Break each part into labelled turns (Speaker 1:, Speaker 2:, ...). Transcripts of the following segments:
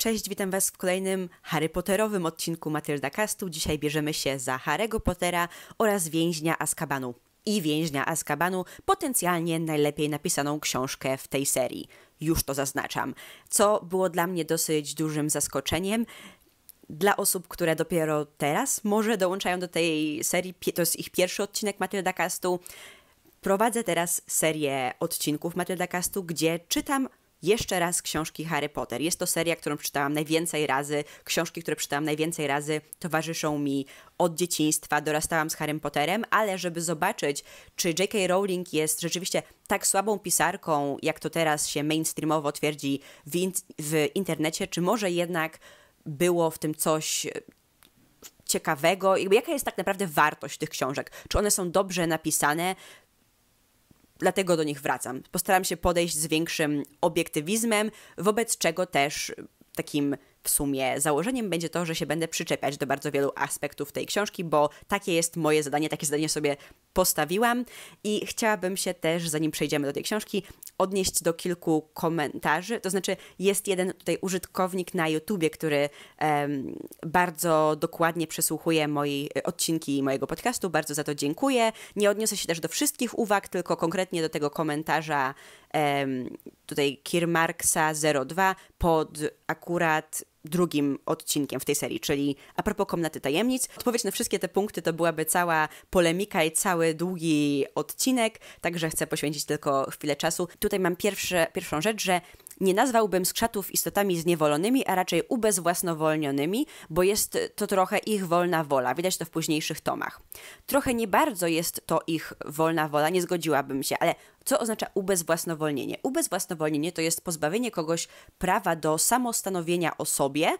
Speaker 1: Cześć, witam Was w kolejnym Harry Potterowym odcinku Matylda Castu. Dzisiaj bierzemy się za Harry'ego Pottera oraz więźnia Azkabanu. I więźnia Azkabanu, potencjalnie najlepiej napisaną książkę w tej serii. Już to zaznaczam. Co było dla mnie dosyć dużym zaskoczeniem. Dla osób, które dopiero teraz może dołączają do tej serii, to jest ich pierwszy odcinek Matylda Castu. Prowadzę teraz serię odcinków Matylda Castu, gdzie czytam jeszcze raz książki Harry Potter. Jest to seria, którą czytałam najwięcej razy. Książki, które czytałam najwięcej razy, towarzyszą mi od dzieciństwa. Dorastałam z Harrym Potterem, ale żeby zobaczyć, czy J.K. Rowling jest rzeczywiście tak słabą pisarką, jak to teraz się mainstreamowo twierdzi w, in w internecie, czy może jednak było w tym coś e, ciekawego, jaka jest tak naprawdę wartość tych książek. Czy one są dobrze napisane, dlatego do nich wracam. Postaram się podejść z większym obiektywizmem, wobec czego też takim w sumie założeniem będzie to, że się będę przyczepiać do bardzo wielu aspektów tej książki, bo takie jest moje zadanie, takie zadanie sobie postawiłam i chciałabym się też, zanim przejdziemy do tej książki, odnieść do kilku komentarzy. To znaczy, jest jeden tutaj użytkownik na YouTubie, który um, bardzo dokładnie przesłuchuje moi e, odcinki mojego podcastu. Bardzo za to dziękuję. Nie odniosę się też do wszystkich uwag, tylko konkretnie do tego komentarza um, tutaj Kirmarksa 02 pod akurat drugim odcinkiem w tej serii, czyli a propos Komnaty Tajemnic. Odpowiedź na wszystkie te punkty to byłaby cała polemika i cały długi odcinek, także chcę poświęcić tylko chwilę czasu. Tutaj mam pierwsze, pierwszą rzecz, że nie nazwałbym skrzatów istotami zniewolonymi, a raczej ubezwłasnowolnionymi, bo jest to trochę ich wolna wola. Widać to w późniejszych tomach. Trochę nie bardzo jest to ich wolna wola, nie zgodziłabym się, ale co oznacza ubezwłasnowolnienie? Ubezwłasnowolnienie to jest pozbawienie kogoś prawa do samostanowienia o sobie,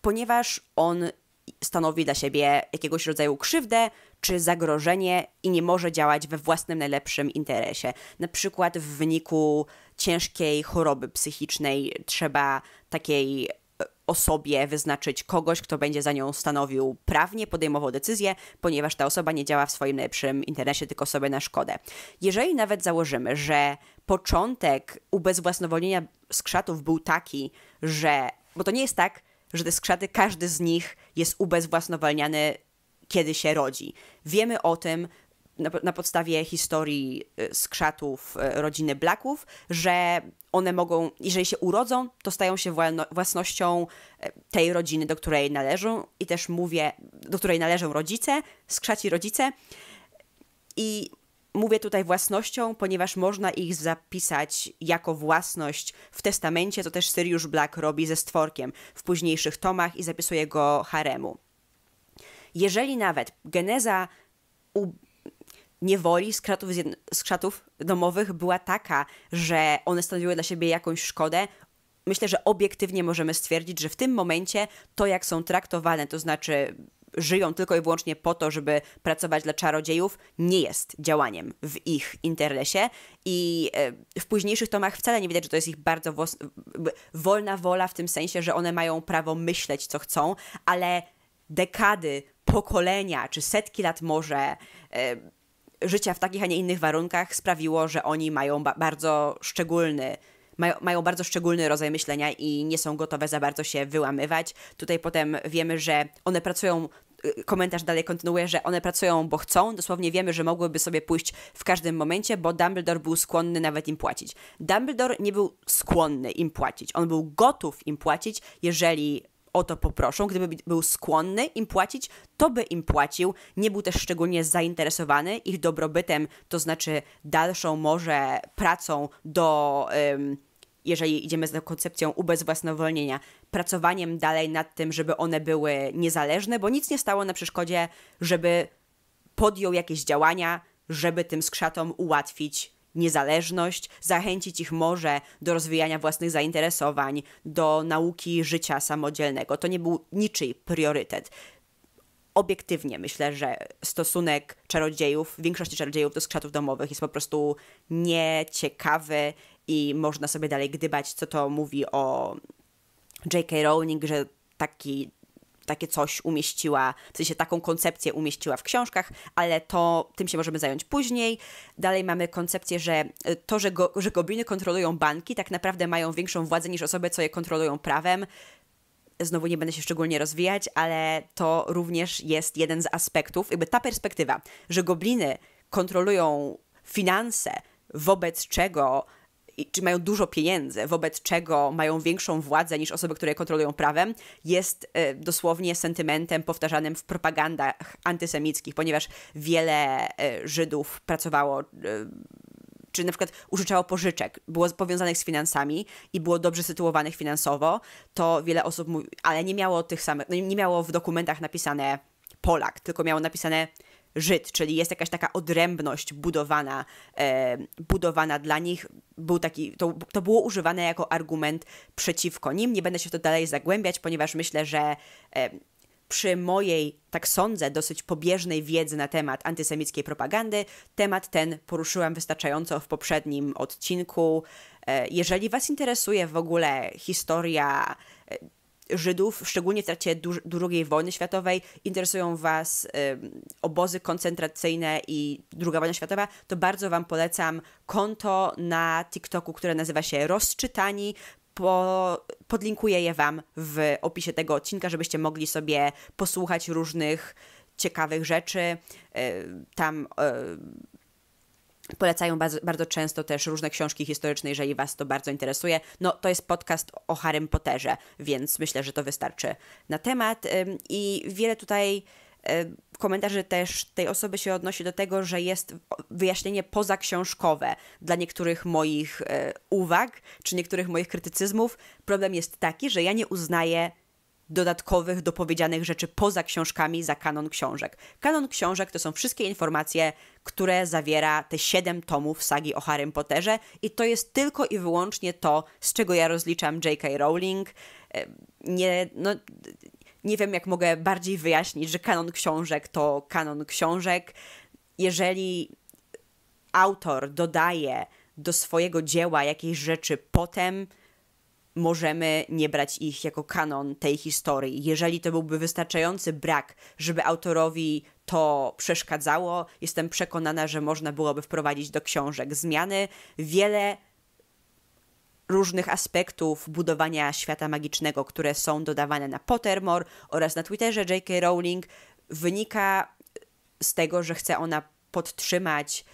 Speaker 1: ponieważ on stanowi dla siebie jakiegoś rodzaju krzywdę czy zagrożenie i nie może działać we własnym najlepszym interesie. Na przykład w wyniku ciężkiej choroby psychicznej trzeba takiej e, osobie wyznaczyć kogoś, kto będzie za nią stanowił prawnie, podejmował decyzję, ponieważ ta osoba nie działa w swoim najlepszym interesie, tylko sobie na szkodę. Jeżeli nawet założymy, że początek ubezwłasnowolnienia skrzatów był taki, że. Bo to nie jest tak, że te skrzaty, każdy z nich jest ubezwłasnowolniany, kiedy się rodzi. Wiemy o tym, na, na podstawie historii skrzatów y, y, rodziny Blacków, że one mogą, jeżeli się urodzą, to stają się własnością y, tej rodziny, do której należą i też mówię, do której należą rodzice, skrzaci rodzice. I mówię tutaj własnością, ponieważ można ich zapisać jako własność w testamencie, to też Sirius Black robi ze stworkiem w późniejszych tomach i zapisuje go haremu. Jeżeli nawet geneza niewoli z kratów, z domowych była taka, że one stanowiły dla siebie jakąś szkodę, myślę, że obiektywnie możemy stwierdzić, że w tym momencie to, jak są traktowane, to znaczy żyją tylko i wyłącznie po to, żeby pracować dla czarodziejów, nie jest działaniem w ich interesie. I e, w późniejszych tomach wcale nie widać, że to jest ich bardzo wolna wola, w tym sensie, że one mają prawo myśleć, co chcą, ale dekady, pokolenia, czy setki lat może e, życia w takich, a nie innych warunkach sprawiło, że oni mają ba bardzo szczególny mają, mają bardzo szczególny rodzaj myślenia i nie są gotowe za bardzo się wyłamywać. Tutaj potem wiemy, że one pracują y, komentarz dalej kontynuuje, że one pracują, bo chcą. Dosłownie wiemy, że mogłyby sobie pójść w każdym momencie, bo Dumbledore był skłonny nawet im płacić. Dumbledore nie był skłonny im płacić. On był gotów im płacić, jeżeli o to poproszą, gdyby był skłonny im płacić, to by im płacił, nie był też szczególnie zainteresowany ich dobrobytem, to znaczy dalszą może pracą do... jeżeli idziemy za koncepcją ubezwłasnowolnienia, pracowaniem dalej nad tym, żeby one były niezależne, bo nic nie stało na przeszkodzie, żeby podjął jakieś działania, żeby tym skrzatom ułatwić niezależność, zachęcić ich może do rozwijania własnych zainteresowań, do nauki życia samodzielnego. To nie był niczyj priorytet. Obiektywnie myślę, że stosunek czarodziejów, większości czarodziejów do skrzatów domowych jest po prostu nieciekawy i można sobie dalej gdybać, co to mówi o J.K. Rowling, że taki takie coś umieściła, w sensie taką koncepcję umieściła w książkach, ale to tym się możemy zająć później. Dalej mamy koncepcję, że e, to, że, go, że gobliny kontrolują banki, tak naprawdę mają większą władzę niż osoby, co je kontrolują prawem. Znowu nie będę się szczególnie rozwijać, ale to również jest jeden z aspektów, jakby ta perspektywa, że gobliny kontrolują finanse, wobec czego czy mają dużo pieniędzy, wobec czego mają większą władzę niż osoby, które kontrolują prawem, jest e, dosłownie sentymentem powtarzanym w propagandach antysemickich, ponieważ wiele e, Żydów pracowało e, czy na przykład użyczało pożyczek, było powiązanych z finansami i było dobrze sytuowanych finansowo, to wiele osób mówi, ale nie miało tych samych, no nie miało w dokumentach napisane Polak, tylko miało napisane Żyd, czyli jest jakaś taka odrębność budowana, e, budowana dla nich. Był taki, to, to było używane jako argument przeciwko nim. Nie będę się w to dalej zagłębiać, ponieważ myślę, że e, przy mojej, tak sądzę, dosyć pobieżnej wiedzy na temat antysemickiej propagandy, temat ten poruszyłam wystarczająco w poprzednim odcinku. E, jeżeli Was interesuje w ogóle historia e, Żydów, szczególnie w trakcie II wojny światowej, interesują Was obozy koncentracyjne i II wojna światowa, to bardzo Wam polecam konto na TikToku, które nazywa się Rozczytani. Po, podlinkuję je Wam w opisie tego odcinka, żebyście mogli sobie posłuchać różnych ciekawych rzeczy. E, tam e, Polecają bardzo, bardzo, często też różne książki historyczne, jeżeli Was to bardzo interesuje. No, to jest podcast o Harrym Potterze, więc myślę, że to wystarczy na temat. I wiele tutaj komentarzy też tej osoby się odnosi do tego, że jest wyjaśnienie pozaksiążkowe dla niektórych moich y, uwag czy niektórych moich krytycyzmów. Problem jest taki, że ja nie uznaję dodatkowych, dopowiedzianych rzeczy poza książkami za kanon książek. Kanon książek to są wszystkie informacje, które zawiera te siedem tomów sagi o Harrym Potterze i to jest tylko i wyłącznie to, z czego ja rozliczam J.K. Rowling. E, nie, no, nie wiem, jak mogę bardziej wyjaśnić, że kanon książek to kanon książek. Jeżeli autor dodaje do swojego dzieła jakieś rzeczy potem, możemy nie brać ich jako kanon tej historii. Jeżeli to byłby wystarczający brak, żeby autorowi to przeszkadzało, jestem przekonana, że można byłoby wprowadzić do książek zmiany. Wiele różnych aspektów budowania świata magicznego, które są dodawane na Pottermore oraz na Twitterze J.K. Rowling, wynika z tego, że chce ona podtrzymać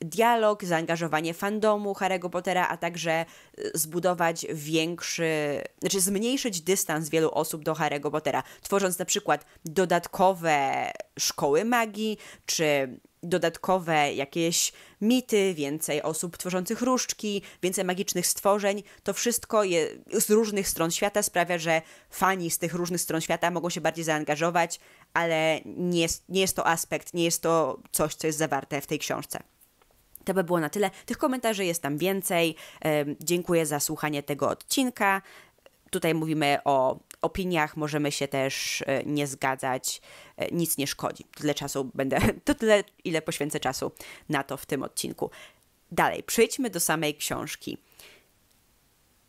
Speaker 1: dialog, zaangażowanie fandomu Harry'ego Pottera, a także e, zbudować większy, znaczy zmniejszyć dystans wielu osób do Harry'ego Pottera, tworząc na przykład dodatkowe szkoły magii, czy dodatkowe jakieś mity, więcej osób tworzących różdżki, więcej magicznych stworzeń. To wszystko je, z różnych stron świata sprawia, że fani z tych różnych stron świata mogą się bardziej zaangażować ale nie jest, nie jest to aspekt, nie jest to coś, co jest zawarte w tej książce. To by było na tyle. Tych komentarzy jest tam więcej. Dziękuję za słuchanie tego odcinka. Tutaj mówimy o opiniach, możemy się też e, nie zgadzać, e, nic nie szkodzi. Tyle czasu będę, to tyle, ile poświęcę czasu na to w tym odcinku. Dalej, przejdźmy do samej książki.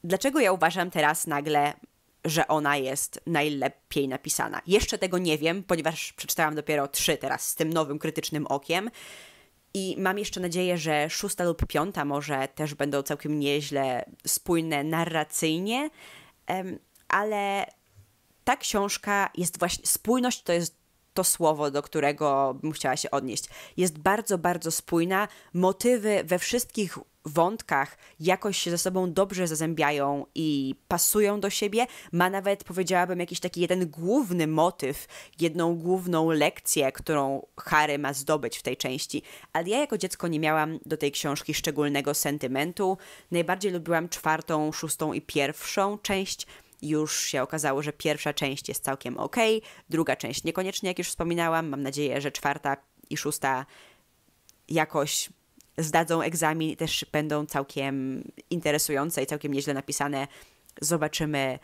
Speaker 1: Dlaczego ja uważam teraz nagle że ona jest najlepiej napisana. Jeszcze tego nie wiem, ponieważ przeczytałam dopiero trzy teraz z tym nowym krytycznym okiem. I mam jeszcze nadzieję, że szósta lub piąta może też będą całkiem nieźle spójne narracyjnie, ale ta książka jest właśnie. Spójność to jest to słowo, do którego bym chciała się odnieść. Jest bardzo, bardzo spójna. Motywy we wszystkich wątkach jakoś się ze sobą dobrze zazębiają i pasują do siebie. Ma nawet, powiedziałabym, jakiś taki jeden główny motyw, jedną główną lekcję, którą Harry ma zdobyć w tej części. Ale ja jako dziecko nie miałam do tej książki szczególnego sentymentu. Najbardziej lubiłam czwartą, szóstą i pierwszą część już się okazało, że pierwsza część jest całkiem ok, druga część niekoniecznie, jak już wspominałam. Mam nadzieję, że czwarta i szósta jakoś zdadzą egzamin i też będą całkiem interesujące i całkiem nieźle napisane. Zobaczymy,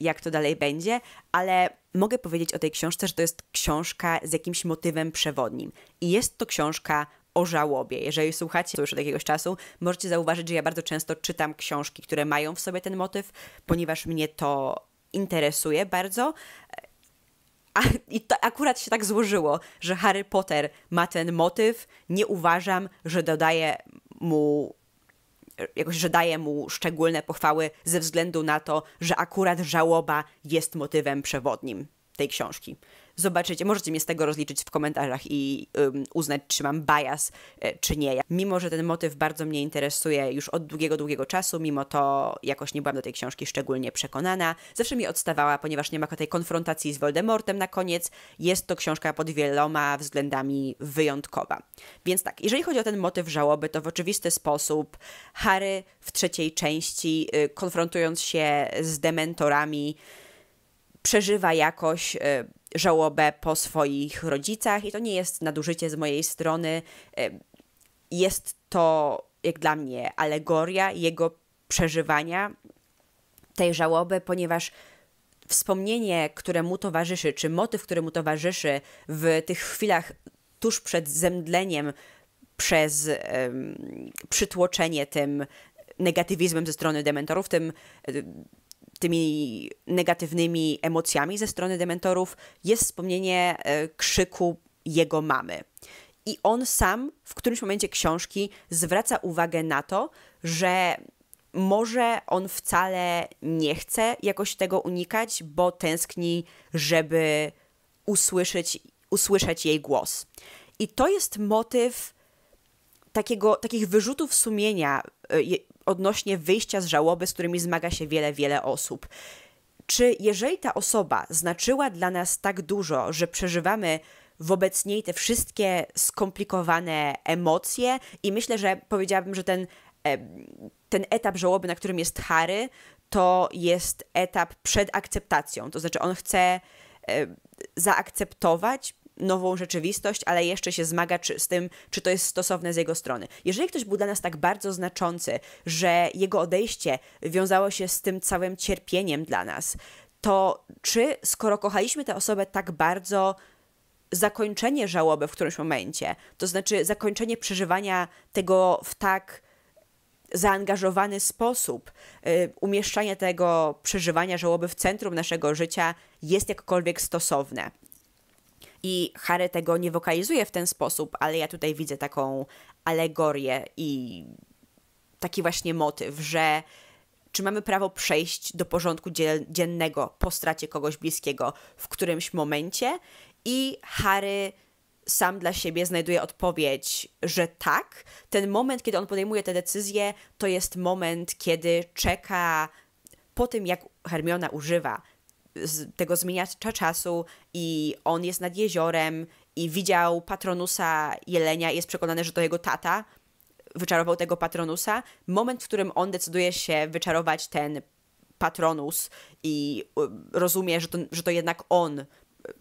Speaker 1: jak to dalej będzie, ale mogę powiedzieć o tej książce, że to jest książka z jakimś motywem przewodnim. I jest to książka o żałobie. Jeżeli słuchacie to już od jakiegoś czasu, możecie zauważyć, że ja bardzo często czytam książki, które mają w sobie ten motyw, ponieważ mnie to interesuje bardzo. A, I to akurat się tak złożyło, że Harry Potter ma ten motyw. Nie uważam, że dodaje mu jakoś, że daje mu szczególne pochwały ze względu na to, że akurat żałoba jest motywem przewodnim tej książki. Zobaczycie, możecie mnie z tego rozliczyć w komentarzach i um, uznać, czy mam bias, e, czy nie. Mimo, że ten motyw bardzo mnie interesuje już od długiego, długiego czasu, mimo to jakoś nie byłam do tej książki szczególnie przekonana. Zawsze mi odstawała, ponieważ nie ma tej konfrontacji z Voldemortem na koniec. Jest to książka pod wieloma względami wyjątkowa. Więc tak, jeżeli chodzi o ten motyw żałoby, to w oczywisty sposób Harry w trzeciej części, y, konfrontując się z dementorami, przeżywa jakoś y, żałobę po swoich rodzicach i to nie jest nadużycie z mojej strony. Jest to, jak dla mnie, alegoria jego przeżywania tej żałoby, ponieważ wspomnienie, które mu towarzyszy, czy motyw, który mu towarzyszy w tych chwilach tuż przed zemdleniem przez um, przytłoczenie tym negatywizmem ze strony dementorów, tym tymi negatywnymi emocjami ze strony dementorów jest wspomnienie e, krzyku jego mamy. I on sam w którymś momencie książki zwraca uwagę na to, że może on wcale nie chce jakoś tego unikać, bo tęskni, żeby usłyszeć, usłyszeć jej głos. I to jest motyw takiego, takich wyrzutów sumienia e, odnośnie wyjścia z żałoby, z którymi zmaga się wiele, wiele osób. Czy jeżeli ta osoba znaczyła dla nas tak dużo, że przeżywamy wobec niej te wszystkie skomplikowane emocje, i myślę, że powiedziałabym, że ten, ten etap żałoby, na którym jest Harry, to jest etap przed akceptacją. To znaczy, on chce zaakceptować nową rzeczywistość, ale jeszcze się zmaga czy, z tym, czy to jest stosowne z jego strony. Jeżeli ktoś był dla nas tak bardzo znaczący, że jego odejście wiązało się z tym całym cierpieniem dla nas, to czy skoro kochaliśmy tę osobę tak bardzo, zakończenie żałoby w którymś momencie, to znaczy zakończenie przeżywania tego w tak zaangażowany sposób y, tego przeżywania żałoby w centrum naszego życia jest jakkolwiek stosowne. I Harry tego nie wokalizuje w ten sposób, ale ja tutaj widzę taką alegorię i taki właśnie motyw, że czy mamy prawo przejść do porządku dziennego po stracie kogoś bliskiego w którymś momencie? I Harry sam dla siebie znajduje odpowiedź, że tak. Ten moment, kiedy on podejmuje tę decyzję, to jest moment, kiedy czeka po tym, jak Hermiona używa tego zmieniacza czasu i on jest nad jeziorem i widział Patronusa Jelenia i jest przekonany, że to jego tata wyczarował tego Patronusa. Moment, w którym on decyduje się wyczarować ten Patronus i rozumie, że to, że to jednak on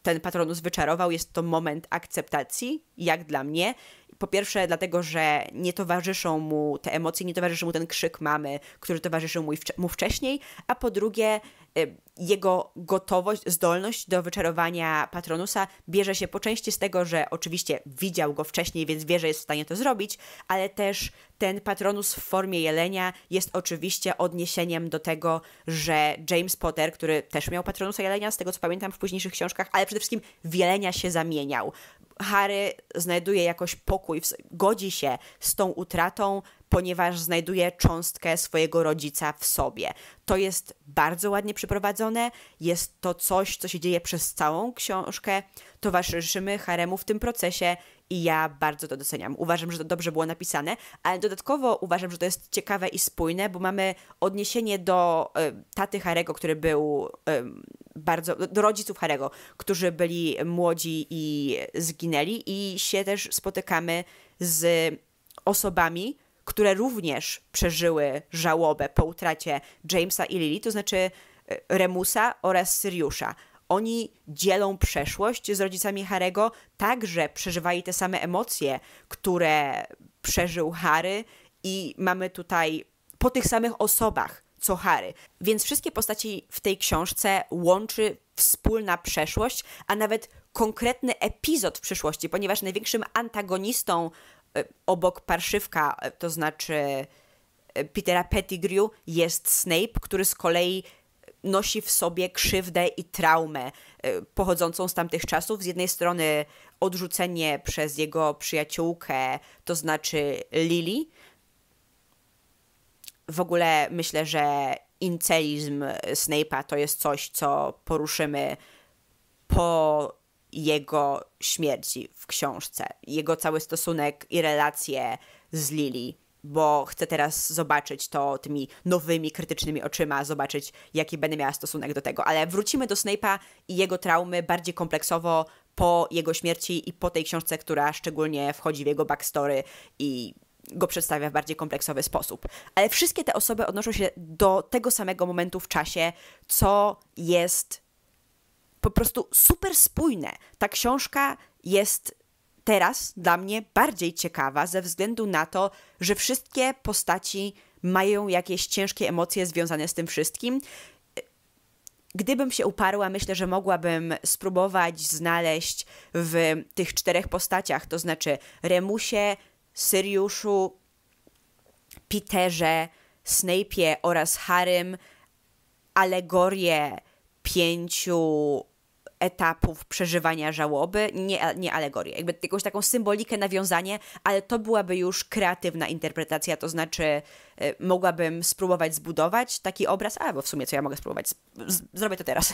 Speaker 1: ten Patronus wyczarował, jest to moment akceptacji, jak dla mnie po pierwsze dlatego, że nie towarzyszą mu te emocje, nie towarzyszy mu ten krzyk mamy, który towarzyszył mu, wcześniej, a po drugie y, jego gotowość, zdolność do wyczarowania Patronusa bierze się po części z tego, że oczywiście widział go wcześniej, więc wie, że jest w stanie to zrobić, ale też ten Patronus w formie jelenia jest oczywiście odniesieniem do tego, że James Potter, który też miał Patronusa jelenia, z tego co pamiętam w późniejszych książkach, ale przede wszystkim w jelenia się zamieniał, Harry znajduje jakoś pokój, godzi się z tą utratą, ponieważ znajduje cząstkę swojego rodzica w sobie. To jest bardzo ładnie przeprowadzone, jest to coś, co się dzieje przez całą książkę. Towarzyszymy Haremu w tym procesie, i ja bardzo to doceniam. Uważam, że to dobrze było napisane, ale dodatkowo uważam, że to jest ciekawe i spójne, bo mamy odniesienie do y, taty Harego, który był y, bardzo. Do, do rodziców Harego, którzy byli młodzi i zginęli, i się też spotykamy z osobami, które również przeżyły żałobę po utracie Jamesa i Lily, to znaczy e, Remusa oraz Syriusza oni dzielą przeszłość z rodzicami Harego, także przeżywali te same emocje, które przeżył Harry i mamy tutaj po tych samych osobach co Harry. Więc wszystkie postaci w tej książce łączy wspólna przeszłość, a nawet konkretny epizod w przyszłości, ponieważ największym antagonistą e, obok parszywka, e, to znaczy e, Petera Pettigrew, jest Snape, który z kolei nosi w sobie krzywdę i traumę e, pochodzącą z tamtych czasów. Z jednej strony odrzucenie przez jego przyjaciółkę, to znaczy Lily. W ogóle myślę, że incelizm Snape'a to jest coś, co poruszymy po jego śmierci w książce. Jego cały stosunek i relacje z Lily bo chcę teraz zobaczyć to tymi nowymi, krytycznymi oczyma, zobaczyć, jaki będę miała stosunek do tego. Ale wrócimy do Snape'a i jego traumy bardziej kompleksowo po jego śmierci i po tej książce, która szczególnie wchodzi w jego backstory i go przedstawia w bardziej kompleksowy sposób. Ale wszystkie te osoby odnoszą się do tego samego momentu w czasie, co jest po prostu super spójne. Ta książka jest teraz dla mnie bardziej ciekawa ze względu na to, że wszystkie postaci mają jakieś ciężkie emocje związane z tym wszystkim. Gdybym się uparła, myślę, że mogłabym spróbować znaleźć w tych czterech postaciach, to znaczy Remusie, Syriuszu, Peterze, Snape'ie oraz Harrym, alegorię pięciu etapów przeżywania żałoby, nie, nie alegorię, jakby jakąś taką symbolikę, nawiązanie, ale to byłaby już kreatywna interpretacja, to znaczy y, mogłabym spróbować zbudować taki obraz, albo w sumie co ja mogę spróbować, z zrobię to teraz.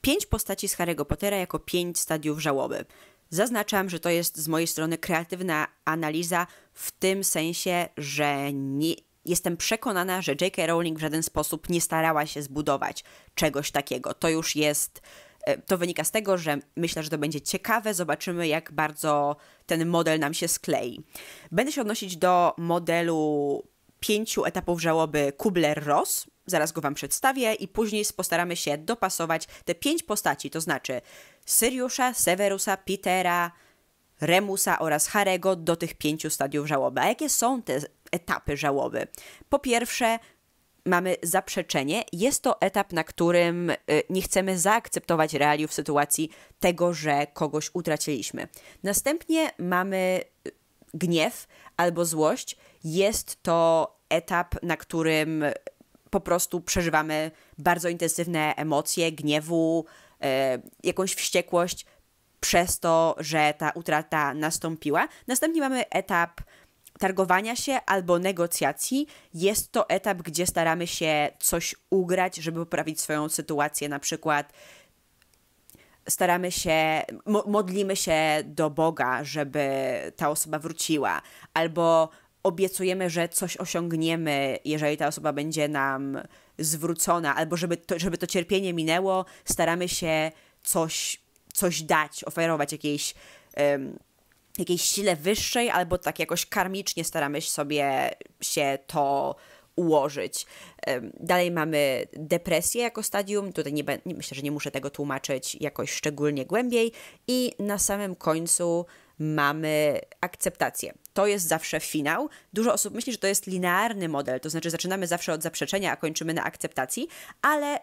Speaker 1: Pięć postaci z Harry'ego Pottera jako pięć stadiów żałoby. Zaznaczam, że to jest z mojej strony kreatywna analiza w tym sensie, że nie, Jestem przekonana, że J.K. Rowling w żaden sposób nie starała się zbudować czegoś takiego. To już jest. E, to wynika z tego, że myślę, że to będzie ciekawe. Zobaczymy, jak bardzo ten model nam się sklei. Będę się odnosić do modelu pięciu etapów żałoby Kubler-Ross. Zaraz go Wam przedstawię i później postaramy się dopasować te pięć postaci, to znaczy Syriusza, Severusa, Petera, Remusa oraz Harego do tych pięciu stadiów żałoby. A jakie są te etapy żałoby. Po pierwsze, mamy zaprzeczenie. Jest to etap, na którym y, nie chcemy zaakceptować realiów sytuacji tego, że kogoś utraciliśmy. Następnie mamy y, gniew albo złość. Jest to etap, na którym po prostu przeżywamy bardzo intensywne emocje, gniewu, y, jakąś wściekłość przez to, że ta utrata nastąpiła. Następnie mamy etap targowania się albo negocjacji jest to etap, gdzie staramy się coś ugrać, żeby poprawić swoją sytuację. Na przykład staramy się, modlimy się do Boga, żeby ta osoba wróciła, albo obiecujemy, że coś osiągniemy, jeżeli ta osoba będzie nam zwrócona, albo żeby to, żeby to cierpienie minęło, staramy się coś, coś dać, oferować jakieś. Um, jakiejś sile wyższej, albo tak jakoś karmicznie staramy sobie się to ułożyć. Dalej mamy depresję jako stadium, tutaj nie, myślę, że nie muszę tego tłumaczyć jakoś szczególnie głębiej. I na samym końcu mamy akceptację. To jest zawsze finał. Dużo osób myśli, że to jest linearny model, to znaczy zaczynamy zawsze od zaprzeczenia, a kończymy na akceptacji, ale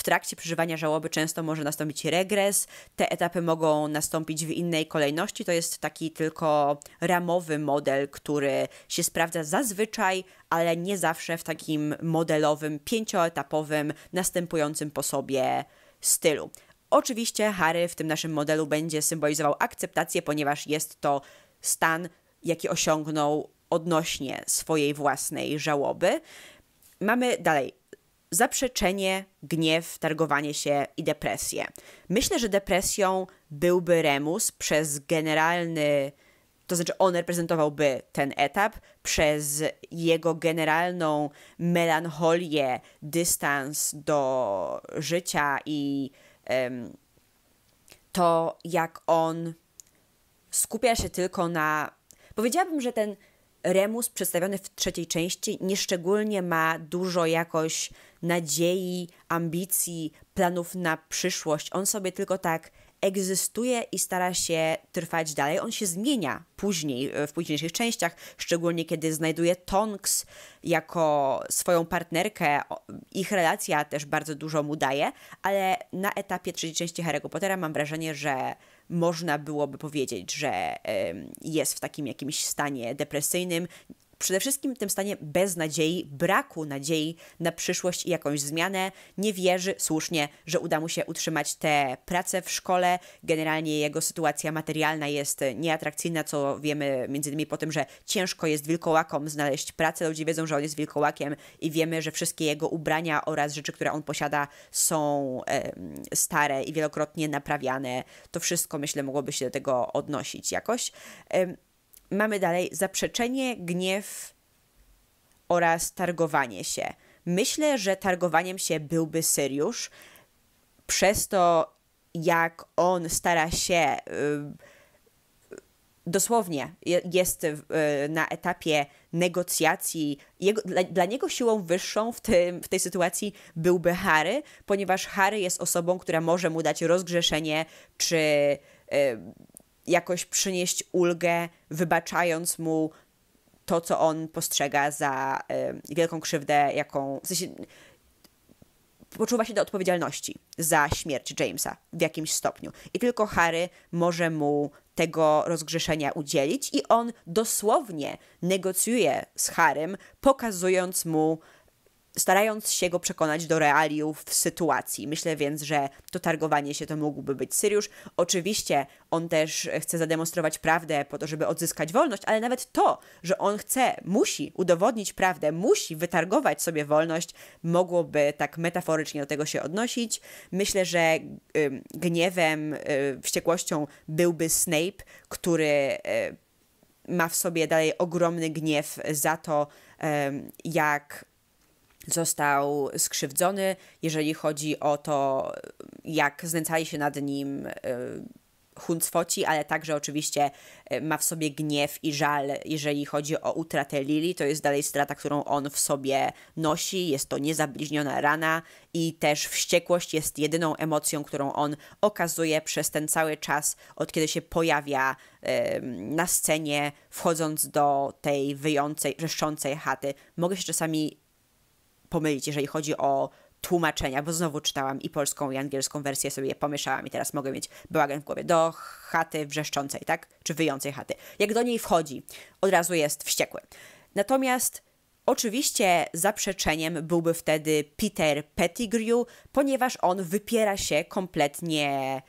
Speaker 1: w trakcie przeżywania żałoby często może nastąpić regres, te etapy mogą nastąpić w innej kolejności. To jest taki tylko ramowy model, który się sprawdza zazwyczaj, ale nie zawsze w takim modelowym, pięcioetapowym, następującym po sobie stylu. Oczywiście Harry w tym naszym modelu będzie symbolizował akceptację, ponieważ jest to stan, jaki osiągnął odnośnie swojej własnej żałoby. Mamy dalej zaprzeczenie, gniew, targowanie się i depresję. Myślę, że depresją byłby Remus przez generalny, to znaczy on reprezentowałby ten etap przez jego generalną melancholię, dystans do życia i um, to, jak on skupia się tylko na. Powiedziałabym, że ten Remus przedstawiony w trzeciej części nieszczególnie ma dużo jakoś nadziei, ambicji, planów na przyszłość. On sobie tylko tak egzystuje i stara się trwać dalej. On się zmienia później, e, w późniejszych częściach, szczególnie kiedy znajduje Tonks jako swoją partnerkę. Ich relacja też bardzo dużo mu daje, ale na etapie trzeciej części Harry'ego Pottera mam wrażenie, że można byłoby powiedzieć, że jest w takim jakimś stanie depresyjnym, przede wszystkim w tym stanie bez nadziei braku nadziei na przyszłość i jakąś zmianę. Nie wierzy słusznie, że uda mu się utrzymać tę pracę w szkole. Generalnie jego sytuacja materialna jest nieatrakcyjna, co wiemy między innymi po tym, że ciężko jest wilkołakom znaleźć pracę. Ludzie wiedzą, że on jest wilkołakiem i wiemy, że wszystkie jego ubrania oraz rzeczy, które on posiada są e, stare i wielokrotnie naprawiane. To wszystko, myślę, mogłoby się do tego odnosić jakoś. E, Mamy dalej zaprzeczenie, gniew oraz targowanie się. Myślę, że targowaniem się byłby Syriusz, przez to, jak on stara się y, dosłownie jest y, na etapie negocjacji. Jego, dla, dla, niego siłą wyższą w, tym, w tej sytuacji byłby Harry, ponieważ Harry jest osobą, która może mu dać rozgrzeszenie czy y, jakoś przynieść ulgę, wybaczając mu to, co on postrzega za y, wielką krzywdę, jaką. W sensie, poczuwa się do odpowiedzialności za śmierć Jamesa w jakimś stopniu. I tylko Harry może mu tego rozgrzeszenia udzielić, i on dosłownie negocjuje z Harrym, pokazując mu starając się go przekonać do realiów sytuacji. Myślę więc, że to targowanie się to mógłby być Syriusz. Oczywiście on też chce zademonstrować prawdę po to, żeby odzyskać wolność, ale nawet to, że on chce, musi udowodnić prawdę, musi wytargować sobie wolność, mogłoby tak metaforycznie do tego się odnosić. Myślę, że y, gniewem, y, wściekłością byłby Snape, który y, ma w sobie dalej ogromny gniew za to, jak został skrzywdzony, jeżeli chodzi o to, jak znęcali się nad nim e, huncwoci, ale także oczywiście e, ma w sobie gniew i żal, jeżeli chodzi o utratę Lili. To jest dalej strata, którą on w sobie nosi. Jest to niezabliźniona rana i też wściekłość jest jedyną emocją, którą on okazuje przez ten cały czas, od kiedy się pojawia e, na scenie, wchodząc do tej wyjącej, wrzeszczącej chaty. Mogę się czasami pomylić, jeżeli chodzi o tłumaczenia, bo znowu czytałam i polską, i angielską wersję, sobie pomieszałam i teraz mogę mieć bałagan w głowie. Do chaty wrzeszczącej, tak? Czy wyjącej chaty. Jak do niej wchodzi, od razu jest wściekły. Natomiast oczywiście zaprzeczeniem byłby wtedy Peter Pettigrew, ponieważ on wypiera się kompletnie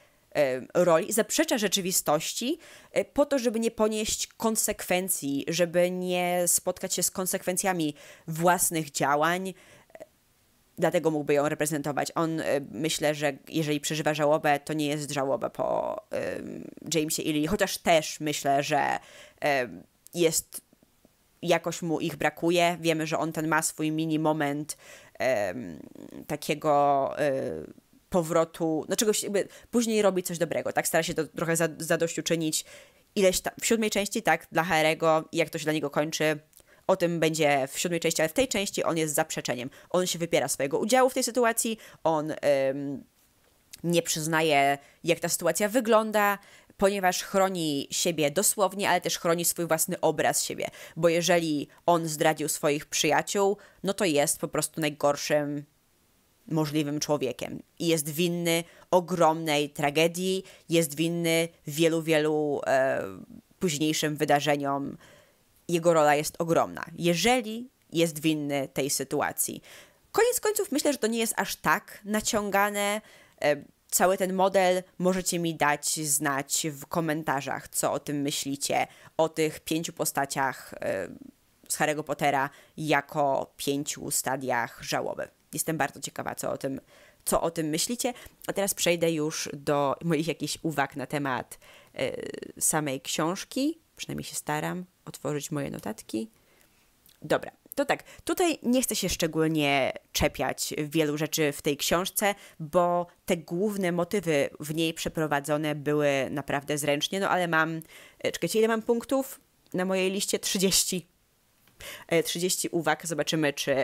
Speaker 1: roli, zaprzecza rzeczywistości e, po to, żeby nie ponieść konsekwencji, żeby nie spotkać się z konsekwencjami własnych działań. E, dlatego mógłby ją reprezentować. On e, myślę, że jeżeli przeżywa żałobę, to nie jest żałoba po Jamesie Illy, chociaż też myślę, że jest jakoś mu ich brakuje. Wiemy, że on ten ma swój mini moment takiego powrotu, no czegoś jakby później robi coś dobrego, tak? Stara się to trochę zadośćuczynić. Ileś w siódmej części, tak, dla Harego i jak to się dla niego kończy, o tym będzie w siódmej części, ale w tej części on jest zaprzeczeniem. On się wypiera swojego udziału w tej sytuacji, on ym, nie przyznaje, jak ta sytuacja wygląda, ponieważ chroni siebie dosłownie, ale też chroni swój własny obraz siebie. Bo jeżeli on zdradził swoich przyjaciół, no to jest po prostu najgorszym możliwym człowiekiem i jest winny ogromnej tragedii, jest winny wielu, wielu e, późniejszym wydarzeniom. Jego rola jest ogromna, jeżeli jest winny tej sytuacji. Koniec końców myślę, że to nie jest aż tak naciągane. E, cały ten model możecie mi dać znać w komentarzach, co o tym myślicie, o tych pięciu postaciach e, z Harry'ego Pottera jako pięciu stadiach żałoby. Jestem bardzo ciekawa, co o tym, co o tym myślicie. A teraz przejdę już do moich jakichś uwag na temat e, samej książki. Przynajmniej się staram otworzyć moje notatki. Dobra, to tak, tutaj nie chcę się szczególnie czepiać wielu rzeczy w tej książce, bo te główne motywy w niej przeprowadzone były naprawdę zręcznie, no ale mam, e, czekajcie, ile mam punktów na mojej liście? 30. 30 e, uwag, zobaczymy, czy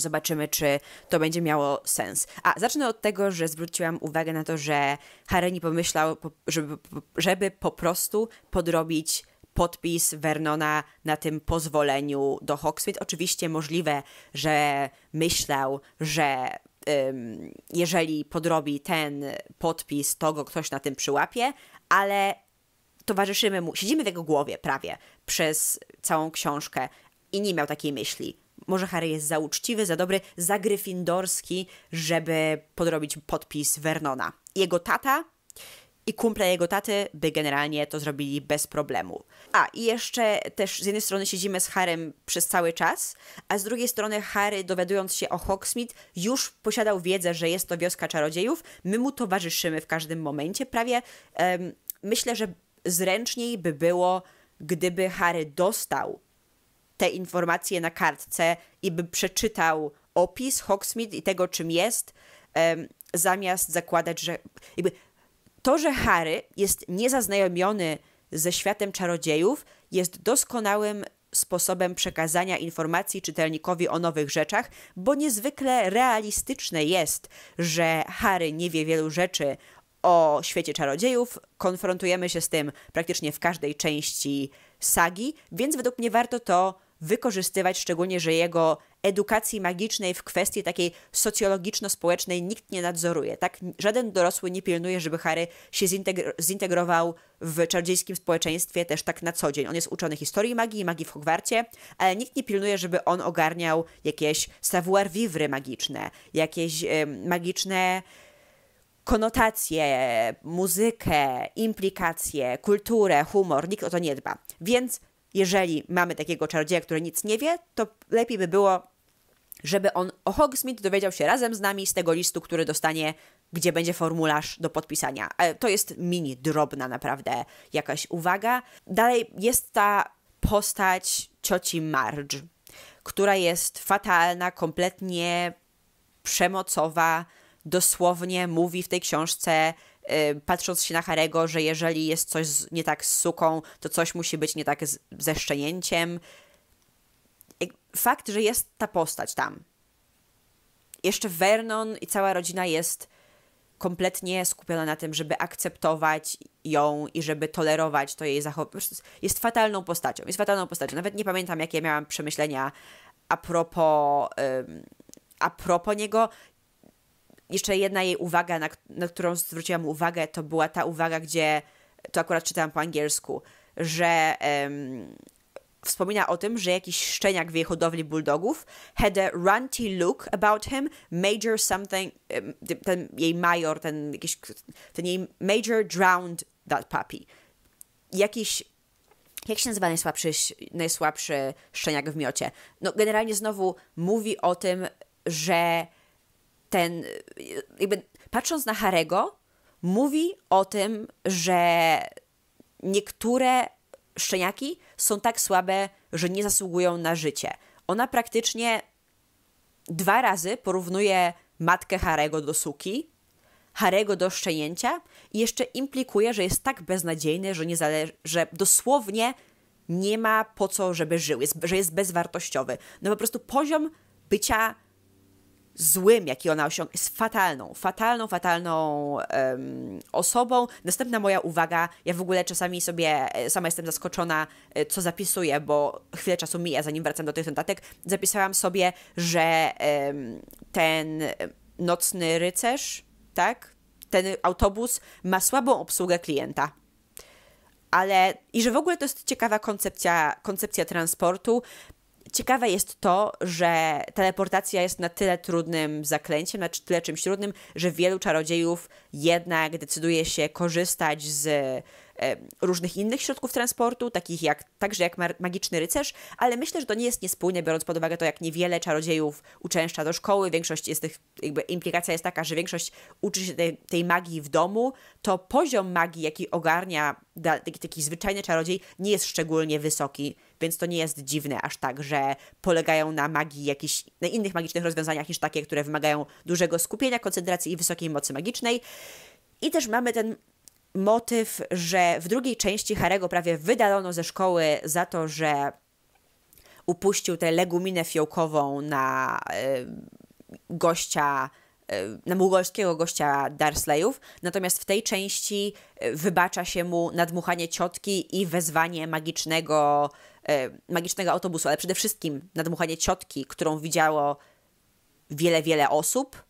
Speaker 1: Zobaczymy, czy to będzie miało sens. A, zacznę od tego, że zwróciłam uwagę na to, że Harry nie pomyślał, żeby, żeby po prostu podrobić podpis Vernona na tym pozwoleniu do Hogsmeade. Oczywiście możliwe, że myślał, że um, jeżeli podrobi ten podpis, to go ktoś na tym przyłapie, ale towarzyszymy mu, siedzimy w jego głowie prawie przez całą książkę i nie miał takiej myśli. Może Harry jest za uczciwy, za dobry, za gryfindorski, żeby podrobić podpis Vernona. Jego tata i kumple jego taty by generalnie to zrobili bez problemu. A i jeszcze też z jednej strony siedzimy z Harem przez cały czas, a z drugiej strony Harry dowiadując się o Hogsmeade już posiadał wiedzę, że jest to wioska czarodziejów. My mu towarzyszymy w każdym momencie. Prawie um, myślę, że zręczniej by było, gdyby Harry dostał te informacje na kartce i by przeczytał opis Hogsmeade i tego, czym jest, um, zamiast zakładać, że jakby to, że Harry jest niezaznajomiony ze światem czarodziejów, jest doskonałym sposobem przekazania informacji czytelnikowi o nowych rzeczach, bo niezwykle realistyczne jest, że Harry nie wie wielu rzeczy o świecie czarodziejów. Konfrontujemy się z tym praktycznie w każdej części sagi, więc według mnie warto to wykorzystywać, szczególnie, że jego edukacji magicznej w kwestii takiej socjologiczno-społecznej nikt nie nadzoruje, tak? Żaden dorosły nie pilnuje, żeby Harry się zintegrował w czarodziejskim społeczeństwie też tak na co dzień. On jest uczony historii magii i magii w Hogwarcie, ale nikt nie pilnuje, żeby on ogarniał jakieś savoir-vivre magiczne, jakieś yy, magiczne konotacje, muzykę, implikacje, kulturę, humor, nikt o to nie dba. Więc jeżeli mamy takiego czarodzieja, który nic nie wie, to lepiej by było, żeby on o Hogsmeade dowiedział się razem z nami z tego listu, który dostanie, gdzie będzie formularz do podpisania. Ale to jest mini, drobna naprawdę jakaś uwaga. Dalej jest ta postać cioci Marge, która jest fatalna, kompletnie przemocowa, dosłownie mówi w tej książce Y, patrząc się na Harego, że jeżeli jest coś nie tak z suką, to coś musi być nie tak z, ze szczenięciem. Fakt, że jest ta postać tam. Jeszcze Vernon i cała rodzina jest kompletnie skupiona na tym, żeby akceptować ją i żeby tolerować to jej zachowanie. Jest fatalną postacią, jest fatalną postacią. Nawet nie pamiętam, jakie miałam przemyślenia a propos, um, a propos niego jeszcze jedna jej uwaga, na, na którą zwróciłam uwagę, to była ta uwaga, gdzie to akurat czytałam po angielsku, że um, wspomina o tym, że jakiś szczeniak w jej hodowli bulldogów had a runty look about him, major something, ten jej major, ten jakiś, ten jej major drowned that puppy. Jakiś, jak się nazywa najsłabszy, najsłabszy szczeniak w miocie? No generalnie znowu mówi o tym, że ten, jakby patrząc na Harego, mówi o tym, że niektóre szczeniaki są tak słabe, że nie zasługują na życie. Ona praktycznie dwa razy porównuje matkę Harego do Suki, Harego do szczenięcia i jeszcze implikuje, że jest tak beznadziejny, że, nie zale- że dosłownie nie ma po co, żeby żył, jest, że jest bezwartościowy. No po prostu poziom bycia złym, jaki ona osiąga, jest fatalną, fatalną, fatalną um, osobą. Następna moja uwaga, ja w ogóle czasami sobie e, sama jestem zaskoczona, e, co zapisuję, bo chwilę czasu mija, zanim wracam do tych notatek. Zapisałam sobie, że um, ten nocny rycerz, tak, ten autobus ma słabą obsługę klienta ale i że w ogóle to jest ciekawa koncepcja, koncepcja transportu, ciekawe jest to, że teleportacja jest na tyle trudnym zaklęciem, na znaczy tyle czymś trudnym, że wielu czarodziejów jednak decyduje się korzystać z różnych innych środków transportu, takich jak także jak magiczny rycerz, ale myślę, że to nie jest niespójne, biorąc pod uwagę to, jak niewiele czarodziejów uczęszcza do szkoły. Większość jest tych, jakby implikacja jest taka, że większość uczy się tej, tej magii w domu, to poziom magii, jaki ogarnia taki, taki zwyczajny czarodziej, nie jest szczególnie wysoki więc to nie jest dziwne aż tak, że polegają na magii jakiś na innych magicznych rozwiązaniach niż takie, które wymagają dużego skupienia, koncentracji i wysokiej mocy magicznej. I też mamy ten motyw, że w drugiej części Harego prawie wydalono ze szkoły za to, że upuścił tę leguminę fiołkową na y, gościa, y, na mongolskiego gościa Darsleyów, natomiast w tej części y, wybacza się mu nadmuchanie ciotki i wezwanie magicznego, magicznego autobusu, ale przede wszystkim nadmuchanie ciotki, którą widziało wiele, wiele osób.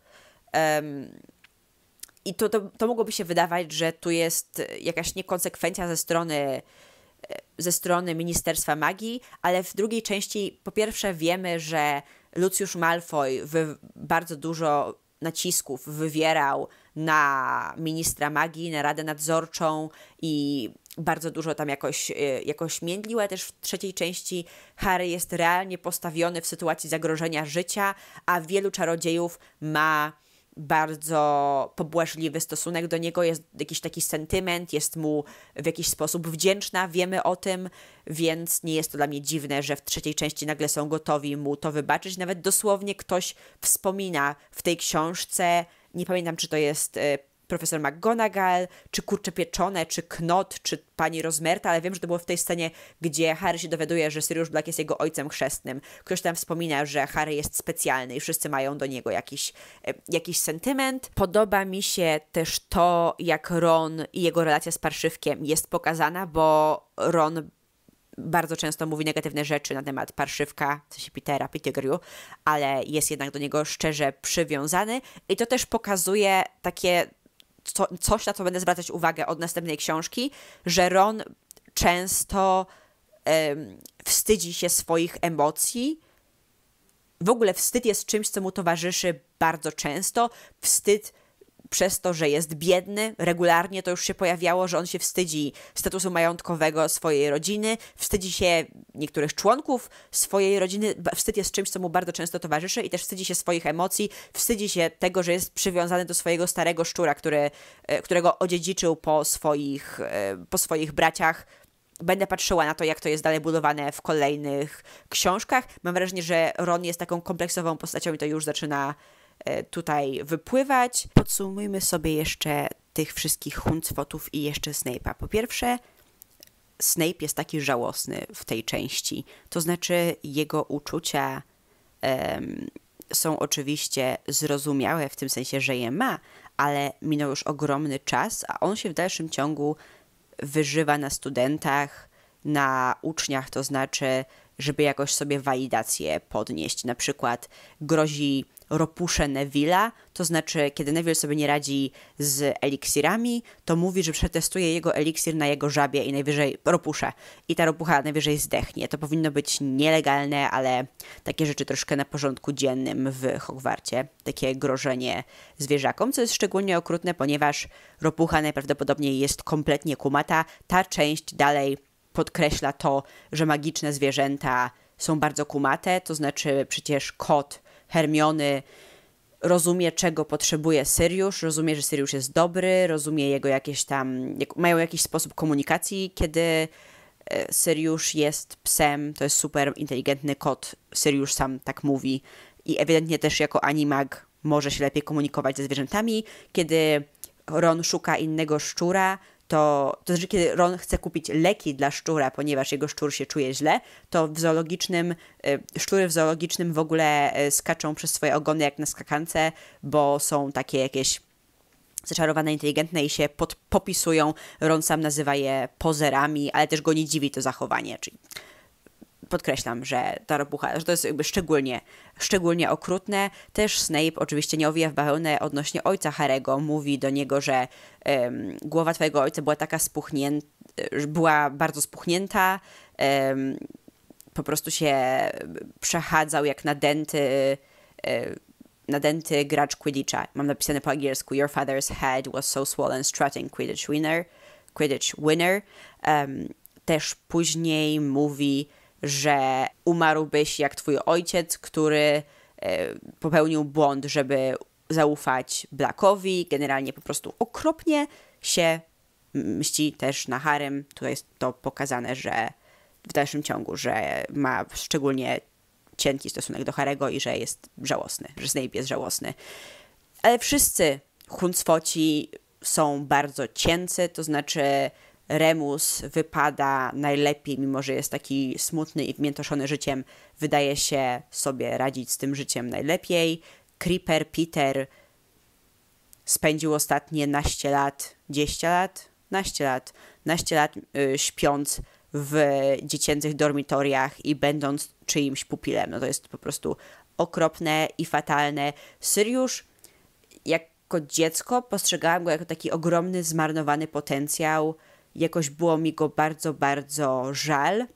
Speaker 1: I to, to, to mogłoby się wydawać, że tu jest e, jakaś niekonsekwencja ze strony e, ze strony Ministerstwa Magii, ale w drugiej części po pierwsze wiemy, że Lucius Malfoy bardzo dużo nacisków wywierał na ministra magii, na Radę Nadzorczą i bardzo dużo tam jakoś, e, jakoś międlił, ale też w trzeciej części Harry jest realnie postawiony w sytuacji zagrożenia życia, a wielu czarodziejów ma bardzo pobłażliwy stosunek do niego, jest jakiś taki sentyment, jest mu w jakiś sposób wdzięczna, wiemy o tym, więc nie jest to dla mnie dziwne, że w trzeciej części nagle są gotowi mu to wybaczyć. Nawet dosłownie ktoś wspomina w tej książce, nie pamiętam czy to jest e, profesor McGonagall, czy kurcze pieczone, czy Knot, czy pani Rozmerta, ale wiem, że to było w tej scenie, gdzie Harry się dowiaduje, że Sirius Black jest jego ojcem chrzestnym. Ktoś tam wspomina, że Harry jest specjalny i wszyscy mają do niego jakiś, e, jakiś sentyment. Podoba mi się też to, jak Ron i jego relacja z parszywkiem jest pokazana, bo Ron bardzo często mówi negatywne rzeczy na temat parszywka, w sensie Petera, Pettigrew, ale jest jednak do niego szczerze przywiązany i to też pokazuje takie co, coś, na co będę zwracać uwagę od następnej książki, że Ron często um, wstydzi się swoich emocji. W ogóle wstyd jest czymś, co mu towarzyszy bardzo często. Wstyd przez to, że jest biedny, regularnie to już się pojawiało, że on się wstydzi statusu majątkowego swojej rodziny, wstydzi się niektórych członków swojej rodziny, wstyd jest czymś, co mu bardzo często towarzyszy i też wstydzi się swoich emocji, wstydzi się tego, że jest przywiązany do swojego starego szczura, który, e, którego odziedziczył po swoich, e, po swoich braciach, będę patrzyła na to, jak to jest dalej budowane w kolejnych książkach. Mam wrażenie, że Ron jest taką kompleksową postacią i to już zaczyna E, tutaj wypływać. Podsumujmy sobie jeszcze tych wszystkich huncwotów i jeszcze Snape'a. Po pierwsze, Snape jest taki żałosny w tej części. To znaczy, jego uczucia um, są oczywiście zrozumiałe w tym sensie, że je ma, ale minął już ogromny czas, a on się w dalszym ciągu wyżywa na studentach, na uczniach, to znaczy, żeby jakoś sobie walidację podnieść. Na przykład grozi ropusze Neville'a, to znaczy kiedy Neville sobie nie radzi z eliksirami, to mówi, że przetestuje jego eliksir na jego żabie i najwyżej ropusze i ta ropucha najwyżej zdechnie. To powinno być nielegalne, ale takie rzeczy troszkę na porządku dziennym w Hogwarcie. Takie grożenie zwierzakom, co jest szczególnie okrutne, ponieważ ropucha najprawdopodobniej jest kompletnie kumata. Ta część dalej podkreśla to, że magiczne zwierzęta są bardzo kumate, to znaczy przecież kot Hermiony rozumie, czego potrzebuje Syriusz, rozumie, że Syriusz jest dobry, rozumie jego jakieś tam, mają jakiś sposób komunikacji, kiedy e, Syriusz jest psem, to jest super inteligentny kot, Syriusz sam tak mówi i ewidentnie też jako animag może się lepiej komunikować ze zwierzętami, kiedy Ron szuka innego szczura, to, to znaczy kiedy Ron chce kupić leki dla szczura, ponieważ jego szczur się czuje źle, to w zoologicznym, e, szczury w zoologicznym w ogóle e, skaczą przez swoje ogony jak na skakance, bo są takie jakieś zaczarowane, inteligentne i się pod, popisują. Ron sam nazywa je pozerami, ale też go nie dziwi to zachowanie, czyli podkreślam, że ta ropucha, że to jest jakby szczególnie, szczególnie okrutne. Też Snape oczywiście nie owija w bawełnę odnośnie ojca Harego. Mówi do niego, że um, głowa twojego ojca była taka spuchnięta, była bardzo spuchnięta, um, po prostu się przechadzał jak nadęty, um, e, nadęty gracz Quidditcha. Mam napisane po angielsku, your father's head was so swollen strutting Quidditch winner. Quidditch winner. też później mówi że umarłbyś jak twój ojciec, który e, popełnił błąd, żeby zaufać Blackowi. Generalnie po prostu okropnie się mści też na harem. Tutaj jest to pokazane, że w dalszym ciągu, że ma szczególnie cienki stosunek do Harego i że jest żałosny, że Snape jest żałosny. Ale wszyscy huncwoci są bardzo ciency, to znaczy Remus wypada najlepiej, mimo że jest taki smutny i wmiętoszony życiem, wydaje się sobie radzić z tym życiem najlepiej. Creeper Peter spędził ostatnie naście lat, 10 lat, naście lat, naście lat yy, śpiąc w dziecięcych dormitoriach i będąc czyimś pupilem. No to jest po prostu okropne i fatalne. Syriusz jako dziecko postrzegałem go jako taki ogromny, zmarnowany potencjał, jakoś było mi go bardzo, bardzo żal.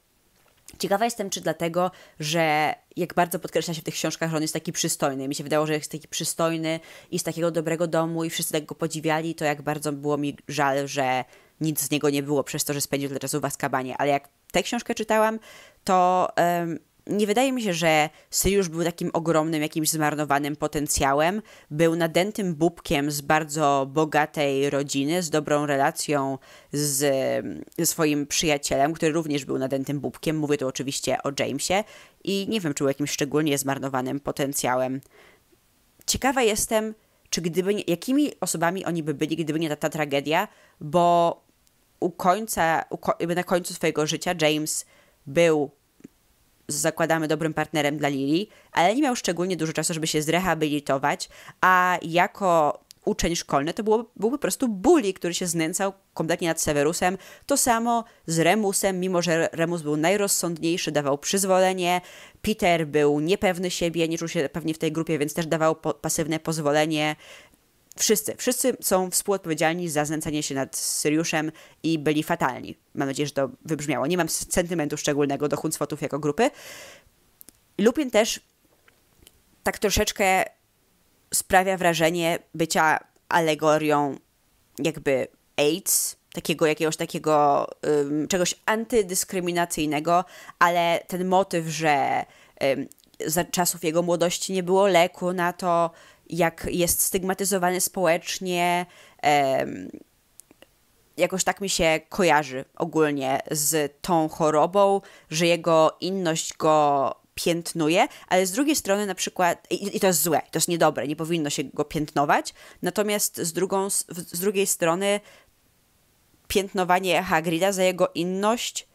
Speaker 1: Ciekawa jestem, czy dlatego, że jak bardzo podkreśla się w tych książkach, że on jest taki przystojny. Mi się wydało, że jest taki przystojny i z takiego dobrego domu i wszyscy tak go podziwiali, to jak bardzo było mi żal, że nic z niego nie było przez to, że spędził tyle czasu w Azkabanie. Ale jak tę książkę czytałam, to um, nie wydaje mi się, że Syriusz był takim ogromnym, jakimś zmarnowanym potencjałem. Był nadętym bubkiem z bardzo bogatej rodziny, z dobrą relacją z, ze swoim przyjacielem, który również był nadętym bubkiem. Mówię tu oczywiście o Jamesie i nie wiem, czy był jakimś szczególnie zmarnowanym potencjałem. Ciekawa jestem, czy gdyby nie, jakimi osobami oni by byli, gdyby nie ta, ta tragedia, bo u końca, u, na końcu swojego życia James był zakładamy dobrym partnerem dla Lili, ale nie miał szczególnie dużo czasu, żeby się zrehabilitować, a jako uczeń szkolny to było, był po prostu bully, który się znęcał kompletnie nad Severusem. To samo z Remusem, mimo że Remus był najrozsądniejszy, dawał przyzwolenie. Peter był niepewny siebie, nie czuł się pewnie w tej grupie, więc też dawał po pasywne pozwolenie. Wszyscy, wszyscy są współodpowiedzialni za znęcanie się nad Syriuszem i byli fatalni. Mam nadzieję, że to wybrzmiało. Nie mam sentymentu szczególnego do Huncwotów jako grupy. Lupin też tak troszeczkę sprawia wrażenie bycia alegorią jakby AIDS, takiego jakiegoś takiego um, czegoś antydyskryminacyjnego, ale ten motyw, że um, za czasów jego młodości nie było leku na to, jak jest stygmatyzowany społecznie. jakoś tak mi się kojarzy ogólnie z tą chorobą, że jego inność go piętnuje, ale z drugiej strony na przykład, i, i, to jest złe, to jest niedobre, nie powinno się go piętnować, natomiast z, drugą, z drugiej strony piętnowanie Hagrida za jego inność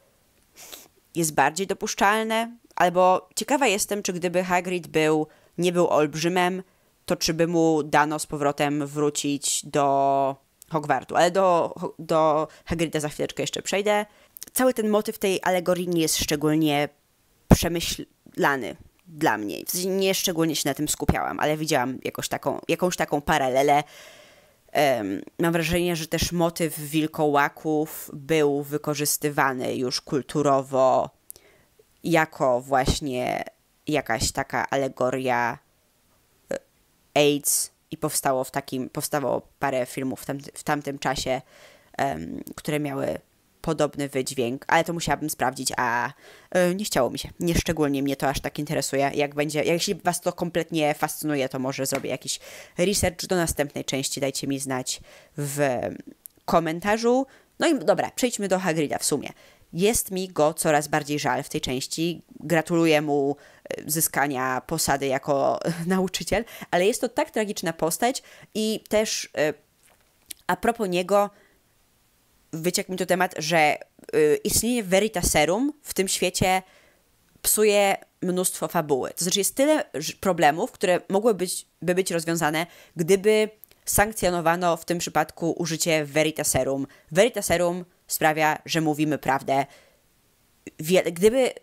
Speaker 1: jest bardziej dopuszczalne, albo ciekawa jestem, czy gdyby Hagrid był, nie był olbrzymem, to czy by mu dano z powrotem wrócić do Hogwartu. Ale do, do Hagrida za chwileczkę jeszcze przejdę. Cały ten motyw tej alegorii nie jest szczególnie przemyślany dla mnie. W sensie nie szczególnie się na tym skupiałam, ale widziałam jakoś taką, jakąś taką paralelę. Um, mam wrażenie, że też motyw wilkołaków był wykorzystywany już kulturowo jako właśnie jakaś taka alegoria AIDS i powstało w takim, powstało parę filmów w, tamty, w tamtym czasie, um, które miały podobny wydźwięk, ale to musiałabym sprawdzić, a e, nie chciało mi się. Nie szczególnie mnie to aż tak interesuje. Jak będzie, jeśli was to kompletnie fascynuje, to może zrobię jakiś research do następnej części. Dajcie mi znać w komentarzu. No i dobra, przejdźmy do Hagrida w sumie. Jest mi go coraz bardziej żal w tej części. Gratuluję mu e, zyskania posady jako e, nauczyciel, ale jest to tak tragiczna postać i też e, a propos niego wyciekł mi to temat, że istnienie Veritaserum w tym świecie psuje mnóstwo fabuły. To znaczy jest tyle problemów, które mogłyby być, by być rozwiązane, gdyby sankcjonowano w tym przypadku użycie Veritaserum. Veritaserum sprawia, że mówimy prawdę. gdyby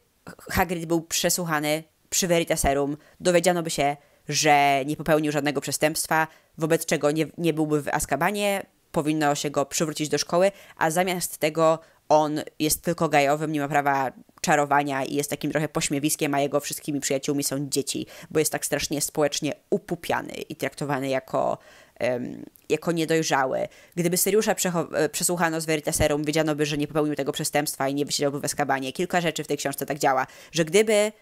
Speaker 1: Hagrid był przesłuchany przy Veritaserum, dowiedziano by się, że nie popełnił żadnego przestępstwa, wobec czego nie, nie byłby w Askabanie, powinno się go przywrócić do szkoły, a zamiast tego on jest tylko gajowym, nie ma prawa czarowania i jest takim trochę pośmiewiskiem, a jego wszystkimi przyjaciółmi są dzieci, bo jest tak strasznie społecznie upupiany i traktowany jako jako niedojrzały. Gdyby Syriusza e, przesłuchano z Veritaserum, wiedziano by, że nie popełnił tego przestępstwa i nie wysiedziałby w Eskabanie. Kilka rzeczy w tej książce tak działa, że gdyby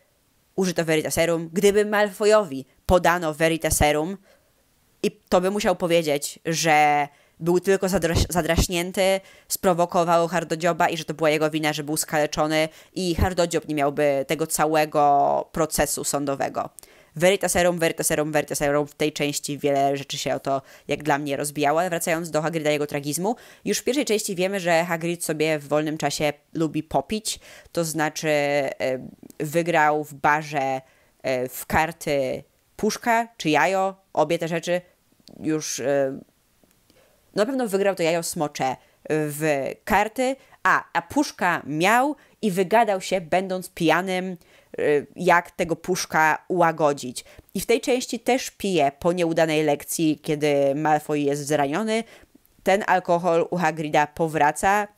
Speaker 1: użyto Veritaserum, gdyby Malfoyowi podano Veritaserum i to by musiał powiedzieć, że był tylko zadraś zadraśnięty, sprowokował Hardodzioba i że to była jego wina, że był skaleczony i Hardodziob nie miałby tego całego procesu sądowego. Veritaserum, Veritaserum, Veritaserum. W tej części wiele rzeczy się o to, jak dla mnie, rozbijało. Wracając do Hagrida jego tragizmu, już w pierwszej części wiemy, że Hagrid sobie w wolnym czasie lubi popić, to znaczy wygrał w barze w karty puszka czy jajo, obie te rzeczy już... Na pewno wygrał to jajo smocze w karty, a, a puszka miał i wygadał się, będąc pijanym Y, jak tego puszka łagodzić. I w tej części też pije po nieudanej lekcji, kiedy Malfoy jest zraniony. Ten alkohol u Hagrida powraca.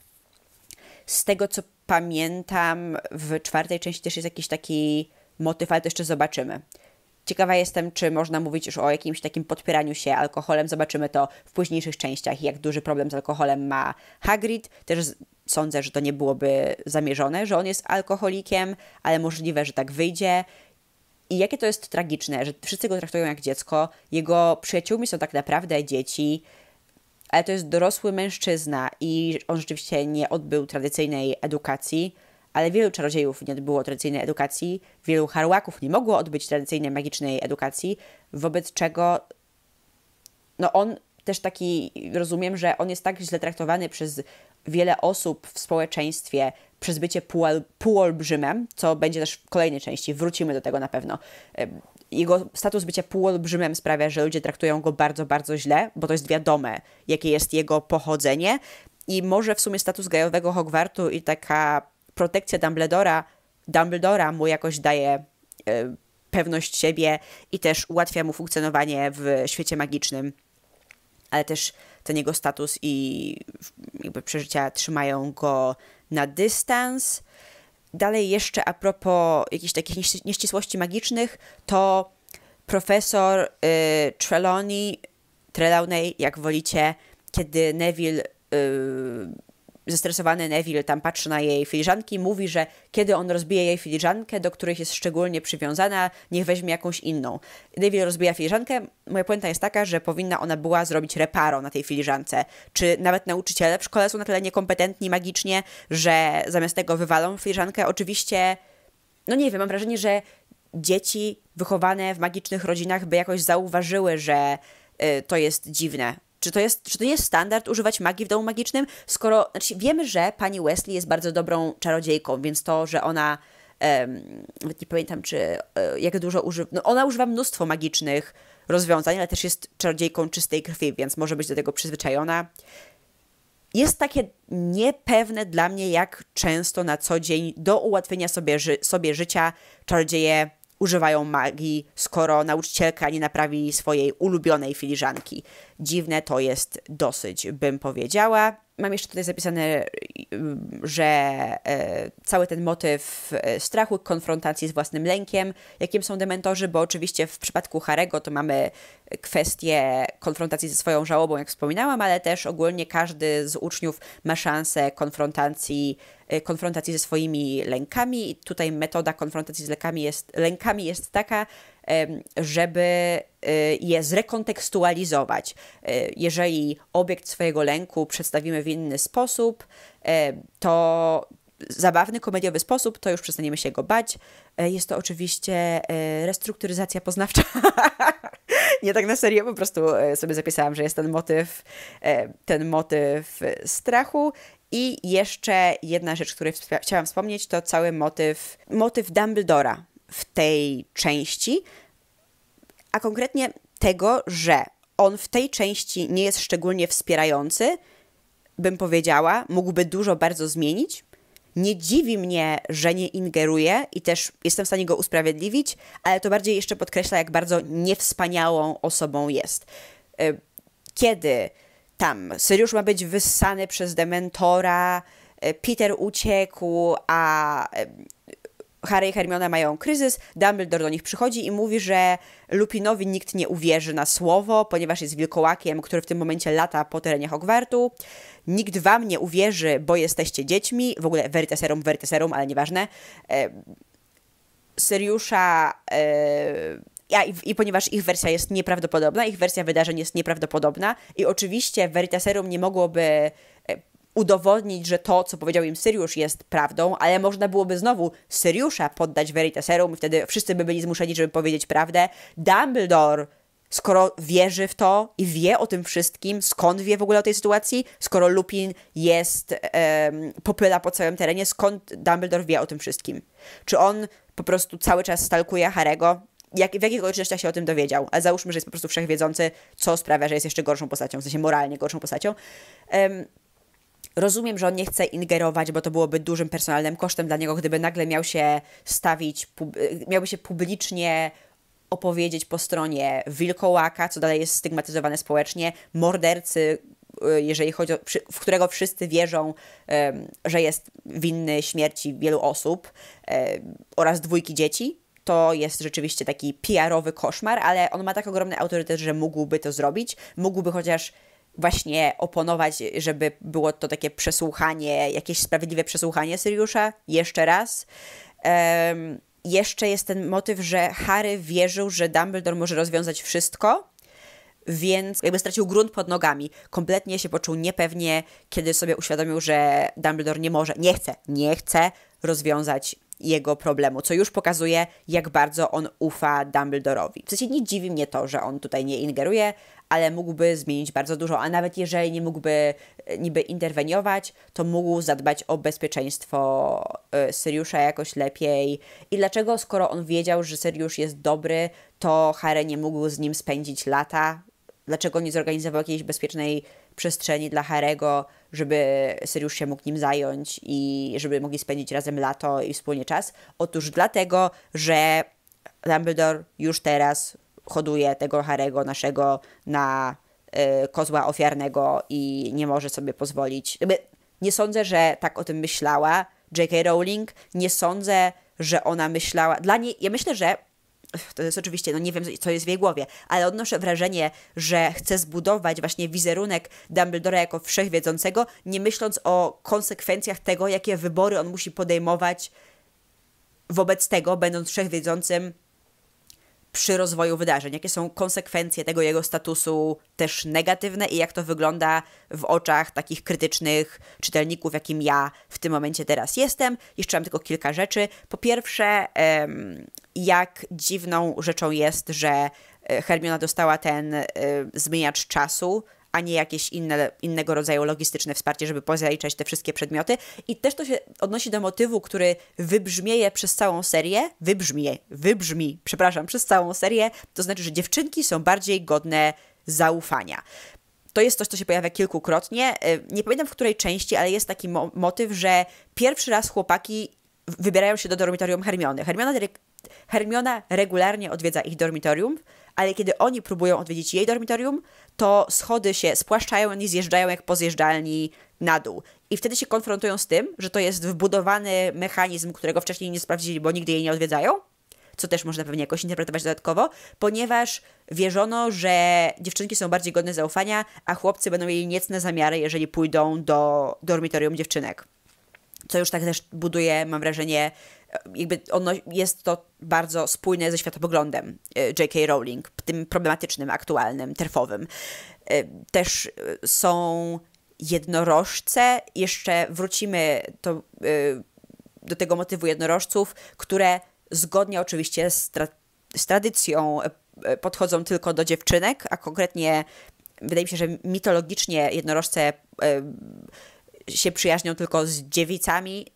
Speaker 1: Z tego co pamiętam, w czwartej części też jest jakiś taki motyw, ale to jeszcze zobaczymy. Ciekawa jestem, czy można mówić już o jakimś takim podpieraniu się alkoholem. Zobaczymy to w późniejszych częściach, jak duży problem z alkoholem ma Hagrid. Też sądzę, że to nie byłoby zamierzone, że on jest alkoholikiem, ale możliwe, że tak wyjdzie. I jakie to jest tragiczne, że wszyscy go traktują jak dziecko, jego przyjaciółmi są tak naprawdę dzieci, ale to jest dorosły mężczyzna i on rzeczywiście nie odbył tradycyjnej edukacji, ale wielu czarodziejów nie odbyło tradycyjnej edukacji, wielu harłaków nie mogło odbyć tradycyjnej magicznej edukacji, wobec czego no on też taki, rozumiem, że on jest tak źle traktowany przez wiele osób w społeczeństwie przez bycie półolbrzymem, co będzie też w kolejnej części, wrócimy do tego na pewno. Jego status bycia półolbrzymem sprawia, że ludzie traktują go bardzo, bardzo źle, bo to jest wiadome, jakie jest jego pochodzenie. I może w sumie status gajowego Hogwartu i taka protekcja Dumbledora, Dumbledora mu jakoś daje y, pewność siebie i też ułatwia mu funkcjonowanie w świecie magicznym. Ale też ten jego status i jakby przeżycia trzymają go na dystans. Dalej jeszcze a propos jakichś takich nieścisłości magicznych, to profesor y, Trelawney, Trelawney, jak wolicie, kiedy Neville y, zestresowany Neville tam patrzy na jej filiżanki, mówi, że kiedy on rozbije jej filiżankę, do której jest szczególnie przywiązana, niech weźmie jakąś inną. Neville rozbija filiżankę. Moja puenta jest taka, że powinna ona była zrobić reparo na tej filiżance. Czy nawet nauczyciele w szkole są na tyle niekompetentni magicznie, że zamiast tego wywalą filiżankę? Oczywiście, no nie wiem, mam wrażenie, że dzieci wychowane w magicznych rodzinach by jakoś zauważyły, że y, to jest dziwne, czy to, jest, czy to jest standard używać magii w domu magicznym? Skoro znaczy wiemy, że pani Wesley jest bardzo dobrą czarodziejką, więc to, że ona um, nie pamiętam, czy e, jak dużo używa. No ona używa mnóstwo magicznych rozwiązań, ale też jest czarodziejką czystej krwi, więc może być do tego przyzwyczajona. Jest takie niepewne dla mnie, jak często na co dzień do ułatwienia sobie, ży sobie życia czarodzieje używają magii, skoro nauczycielka nie naprawi swojej ulubionej filiżanki. Dziwne to jest dosyć, bym powiedziała. Mam jeszcze tutaj zapisane, y, że e, cały ten motyw e, strachu, konfrontacji z własnym lękiem, jakim są dementorzy, bo oczywiście w przypadku Harego to mamy kwestię konfrontacji ze swoją żałobą, jak wspominałam, ale też ogólnie każdy z uczniów ma szansę konfrontacji, e, konfrontacji ze swoimi lękami. I tutaj metoda konfrontacji z lękami jest, lękami jest taka, żeby y, je zrekontekstualizować. Y, jeżeli obiekt swojego lęku przedstawimy w inny sposób, e, to zabawny, komediowy sposób, to już przestaniemy się go bać. E, jest to oczywiście e, restrukturyzacja poznawcza. Nie tak na serio, po prostu sobie zapisałam, że jest ten motyw, ten motyw strachu i jeszcze jedna rzecz, której chciałam wspomnieć, to cały motyw, motyw Dumbledora w tej części, a konkretnie tego, że on w tej części nie jest szczególnie wspierający, bym powiedziała, mógłby dużo bardzo zmienić. Nie dziwi mnie, że nie ingeruje i też jestem w stanie go usprawiedliwić, ale to bardziej jeszcze podkreśla, jak bardzo niewspaniałą osobą jest. Y, kiedy tam Syriusz ma być wyssany przez dementora, y, Peter uciekł, a y, Harry i Hermiona mają kryzys, Dumbledore do nich przychodzi i mówi, że Lupinowi nikt nie uwierzy na słowo, ponieważ jest wilkołakiem, który w tym momencie lata po terenie Hogwartu. Nikt wam nie uwierzy, bo jesteście dziećmi. W ogóle veritaserum, veritaserum, ale nieważne. E, Seriusza... E, ja, i, i, ponieważ ich wersja jest nieprawdopodobna, ich wersja wydarzeń jest nieprawdopodobna i oczywiście Veritaserum nie mogłoby e, udowodnić, że to, co powiedział im Syriusz jest prawdą, ale można byłoby znowu Syriusza poddać Veritaserum i wtedy wszyscy by byli zmuszeni, żeby powiedzieć prawdę. Dumbledore skoro wierzy w to i wie o tym wszystkim, skąd wie w ogóle o tej sytuacji, skoro Lupin jest, um, popyla po całym terenie, skąd Dumbledore wie o tym wszystkim? Czy on po prostu cały czas stalkuje Harego? Jak, w jakich okolicznościach się o tym dowiedział? A załóżmy, że jest po prostu wszechwiedzący, co sprawia, że jest jeszcze gorszą postacią, w sensie moralnie gorszą postacią. Um, Rozumiem, że on nie chce ingerować, bo to byłoby dużym personalnym kosztem dla niego, gdyby nagle miał się stawić, e, miałby się publicznie opowiedzieć po stronie wilkołaka, co dalej jest stygmatyzowane społecznie, mordercy, e, jeżeli chodzi o, w którego wszyscy wierzą, że jest winny śmierci wielu osób e, oraz dwójki dzieci, to jest rzeczywiście taki PR-owy koszmar, ale on ma tak ogromny autorytet, że mógłby to zrobić, mógłby chociaż właśnie oponować, żeby było to takie przesłuchanie, jakieś sprawiedliwe przesłuchanie Syriusza jeszcze raz. Um, jeszcze jest ten motyw, że Harry wierzył, że Dumbledore może rozwiązać wszystko, więc jakby stracił grunt pod nogami. Kompletnie się poczuł niepewnie, kiedy sobie uświadomił, że Dumbledore nie może, nie chce, nie chce rozwiązać jego problemu, co już pokazuje, jak bardzo on ufa Dumbledorowi. W sensie nie dziwi mnie to, że on tutaj nie ingeruje, ale mógłby zmienić bardzo dużo, a nawet jeżeli nie mógłby e, niby interweniować, to mógł zadbać o bezpieczeństwo e, Syriusza jakoś lepiej. I dlaczego, skoro on wiedział, że Syriusz jest dobry, to Hare nie mógł z nim spędzić lata? Dlaczego nie zorganizował jakiejś bezpiecznej przestrzeni dla Harego, żeby Syriusz się mógł nim zająć i żeby mogli spędzić razem lato i wspólnie czas? Otóż dlatego, że Dumbledore już teraz hoduje tego Harego naszego na e, kozła ofiarnego i nie może sobie pozwolić. Nie sądzę, że tak o tym myślała J.K. Rowling. Nie sądzę, że ona myślała. Dla niej, ja myślę, że to jest oczywiście, no nie wiem, co jest w jej głowie, ale odnoszę wrażenie, że chce zbudować właśnie wizerunek Dumbledora jako wszechwiedzącego, nie myśląc o konsekwencjach tego, jakie wybory on musi podejmować wobec tego, będąc wszechwiedzącym przy rozwoju wydarzeń? Jakie są konsekwencje tego jego statusu też negatywne i jak to wygląda w oczach takich krytycznych czytelników, jakim ja w tym momencie teraz jestem? Jeszcze mam tylko kilka rzeczy. Po pierwsze, jak dziwną rzeczą jest, że e, Hermiona dostała ten e, zmieniacz czasu, a nie jakieś inne, innego rodzaju logistyczne wsparcie, żeby pozaliczać te wszystkie przedmioty. I też to się odnosi do motywu, który wybrzmieje przez całą serię, wybrzmie, wybrzmi, przepraszam, przez całą serię, to znaczy, że dziewczynki są bardziej godne zaufania. To jest coś, co się pojawia kilkukrotnie. E, nie pamiętam w której części, ale jest taki mo motyw, że pierwszy raz chłopaki wybierają się do dormitorium Hermiony. Hermiona Hermiona regularnie odwiedza ich dormitorium, ale kiedy oni próbują odwiedzić jej dormitorium, to schody się spłaszczają i zjeżdżają jak po zjeżdżalni na dół. I wtedy się konfrontują z tym, że to jest wbudowany mechanizm, którego wcześniej nie sprawdzili, bo nigdy jej nie odwiedzają, co też można pewnie jakoś interpretować dodatkowo, ponieważ wierzono, że dziewczynki są bardziej godne zaufania, a chłopcy będą mieli niecne zamiary, jeżeli pójdą do dormitorium dziewczynek. Co już tak też buduje, mam wrażenie, jakby ono jest to bardzo spójne ze światopoglądem e, J.K. Rowling, tym problematycznym, aktualnym, terfowym. E, też e, są jednorożce, jeszcze wrócimy to, do tego motywu jednorożców, które zgodnie oczywiście z, tra z tradycją podchodzą tylko do dziewczynek, a konkretnie wydaje mi się, że mitologicznie jednorożce się przyjaźnią tylko z dziewicami,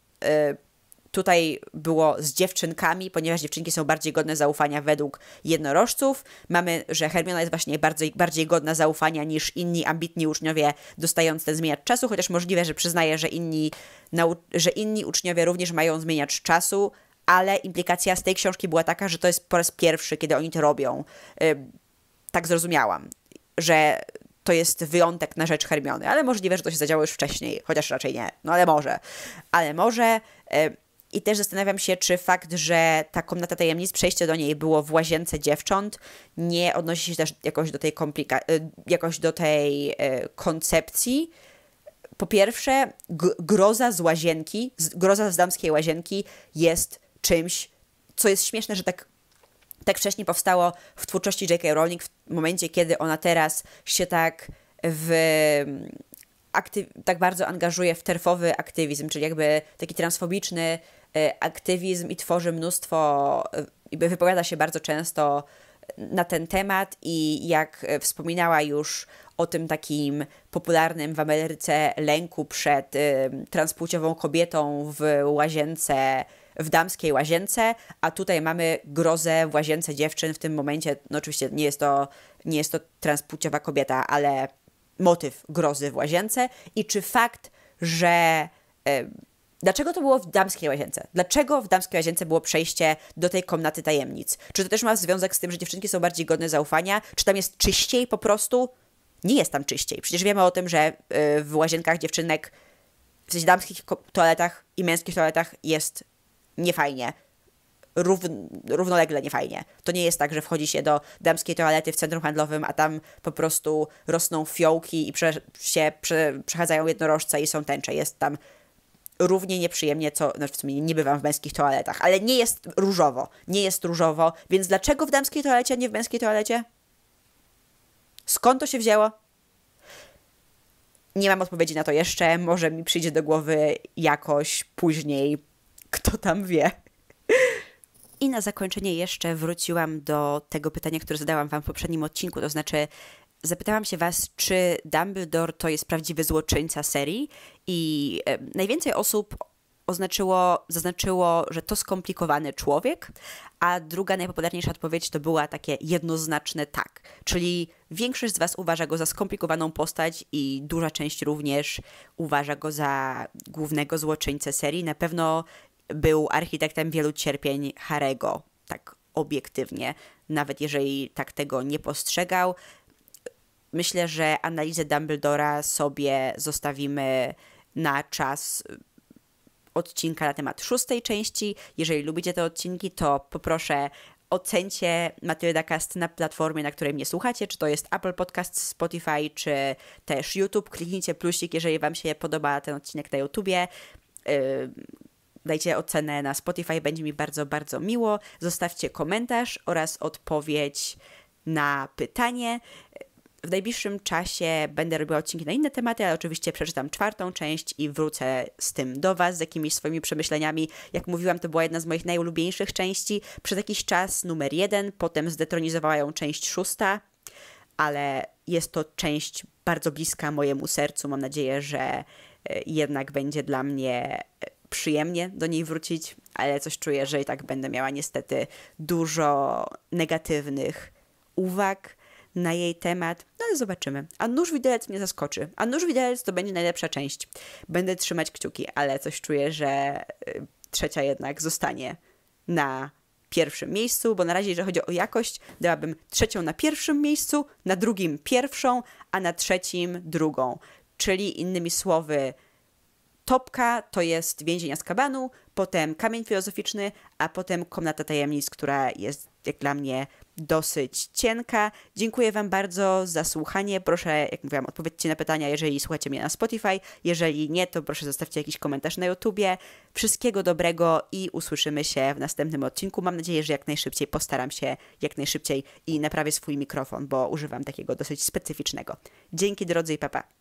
Speaker 1: Tutaj było z dziewczynkami, ponieważ dziewczynki są bardziej godne zaufania według jednorożców. Mamy, że Hermiona jest właśnie bardziej, bardziej godna zaufania niż inni ambitni uczniowie dostając ten zmieniacz czasu, chociaż możliwe, że przyznaje, że inni, że inni uczniowie również mają zmieniacz czasu, ale implikacja z tej książki była taka, że to jest po raz pierwszy, kiedy oni to robią. Tak zrozumiałam, że to jest wyjątek na rzecz Hermiony, ale możliwe, że to się zadziało już wcześniej, chociaż raczej nie, no ale może. Ale może. I też zastanawiam się, czy fakt, że ta komnata tajemnic, przejście do niej było w łazience dziewcząt, nie odnosi się też jakoś do tej, komplika- e, jakoś do tej e, koncepcji. Po pierwsze, groza z łazienki, groza z damskiej łazienki jest czymś, co jest śmieszne, że tak tak wcześniej powstało w twórczości J.K. Rowling w momencie, kiedy ona teraz się tak w mm, tak bardzo angażuje w terfowy aktywizm, czyli jakby taki transfobiczny E, aktywizm i tworzy mnóstwo, e, wypowiada się bardzo często na ten temat i jak e, wspominała już o tym takim popularnym w Ameryce lęku przed transpłciową kobietą w łazience, w damskiej łazience, a tutaj mamy grozę w łazience dziewczyn. W tym momencie, no oczywiście nie jest to, nie jest to transpłciowa kobieta, ale motyw grozy w łazience i czy fakt, że Dlaczego to było w damskiej łazience? Dlaczego w damskiej łazience było przejście do tej komnaty tajemnic? Czy to też ma związek z tym, że dziewczynki są bardziej godne zaufania? Czy tam jest czyściej po prostu? Nie jest tam czyściej. Przecież wiemy o tym, że y, w łazienkach dziewczynek, w sensie damskich toaletach i męskich toaletach jest niefajnie. Równ równolegle niefajnie. To nie jest tak, że wchodzi się do damskiej toalety w centrum handlowym, a tam po prostu rosną fiołki i prze się prze przechadzają jednorożce i są tęcze. Jest tam równie nieprzyjemnie, co znaczy w sumie nie bywam w męskich toaletach, ale nie jest różowo. Nie jest różowo, więc dlaczego w damskiej toalecie, a nie w męskiej toalecie? Skąd to się wzięło? Nie mam odpowiedzi na to jeszcze. Może mi przyjdzie do głowy jakoś później. Kto tam wie. I na zakończenie jeszcze wróciłam do tego pytania, które zadałam Wam w poprzednim odcinku, to znaczy zapytałam się was, czy Dumbledore to jest prawdziwy złoczyńca serii i e, najwięcej osób oznaczyło, zaznaczyło, że to skomplikowany człowiek, a druga najpopularniejsza odpowiedź to była takie jednoznaczne tak. Czyli większość z Was uważa go za skomplikowaną postać i duża część również uważa go za głównego złoczyńcę serii. Na pewno był architektem wielu cierpień Harego, tak obiektywnie, nawet jeżeli tak tego nie postrzegał myślę, że analizę Dumbledora sobie zostawimy na czas y, odcinka na temat szóstej części. Jeżeli lubicie te odcinki, to poproszę ocencie Matylda Cast na platformie, na której mnie słuchacie, czy to jest Apple Podcast, Spotify, czy też YouTube. Kliknijcie plusik, jeżeli wam się podoba ten odcinek na YouTubie. Y, dajcie ocenę na Spotify, będzie mi bardzo, bardzo miło. Zostawcie komentarz oraz odpowiedź na pytanie. W najbliższym czasie będę robiła odcinki na inne tematy, ale oczywiście przeczytam czwartą część i wrócę z tym do Was, z jakimiś swoimi przemyśleniami. Jak mówiłam, to była jedna z moich najulubieńszych części. Przez jakiś czas numer jeden, potem zdetronizowała ją część szósta, ale jest to część bardzo bliska mojemu sercu. Mam nadzieję, że e, jednak będzie dla mnie e, przyjemnie do niej wrócić, ale coś czuję, że i tak będę miała niestety dużo negatywnych uwag na jej temat, no ale zobaczymy. A nóż widelec mnie zaskoczy. A nóż widelec to będzie najlepsza część. Będę trzymać kciuki, ale coś czuję, że y, trzecia jednak zostanie na pierwszym miejscu, bo na razie, jeżeli chodzi o jakość, dałabym trzecią na pierwszym miejscu, na drugim pierwszą, a na trzecim drugą. Czyli innymi słowy, topka to jest więzienia z kabanu, potem kamień filozoficzny, a potem komnata tajemnic, która jest jak dla mnie dosyć cienka. Dziękuję Wam bardzo za słuchanie. Proszę, jak mówiłam, odpowiedzcie na pytania, jeżeli słuchacie mnie na Spotify. Jeżeli nie, to proszę zostawcie jakiś komentarz na YouTubie. Wszystkiego dobrego i usłyszymy się w następnym odcinku. Mam nadzieję, że jak najszybciej postaram się, jak najszybciej i naprawię swój mikrofon, bo używam takiego dosyć specyficznego. Dzięki drodzy i papa.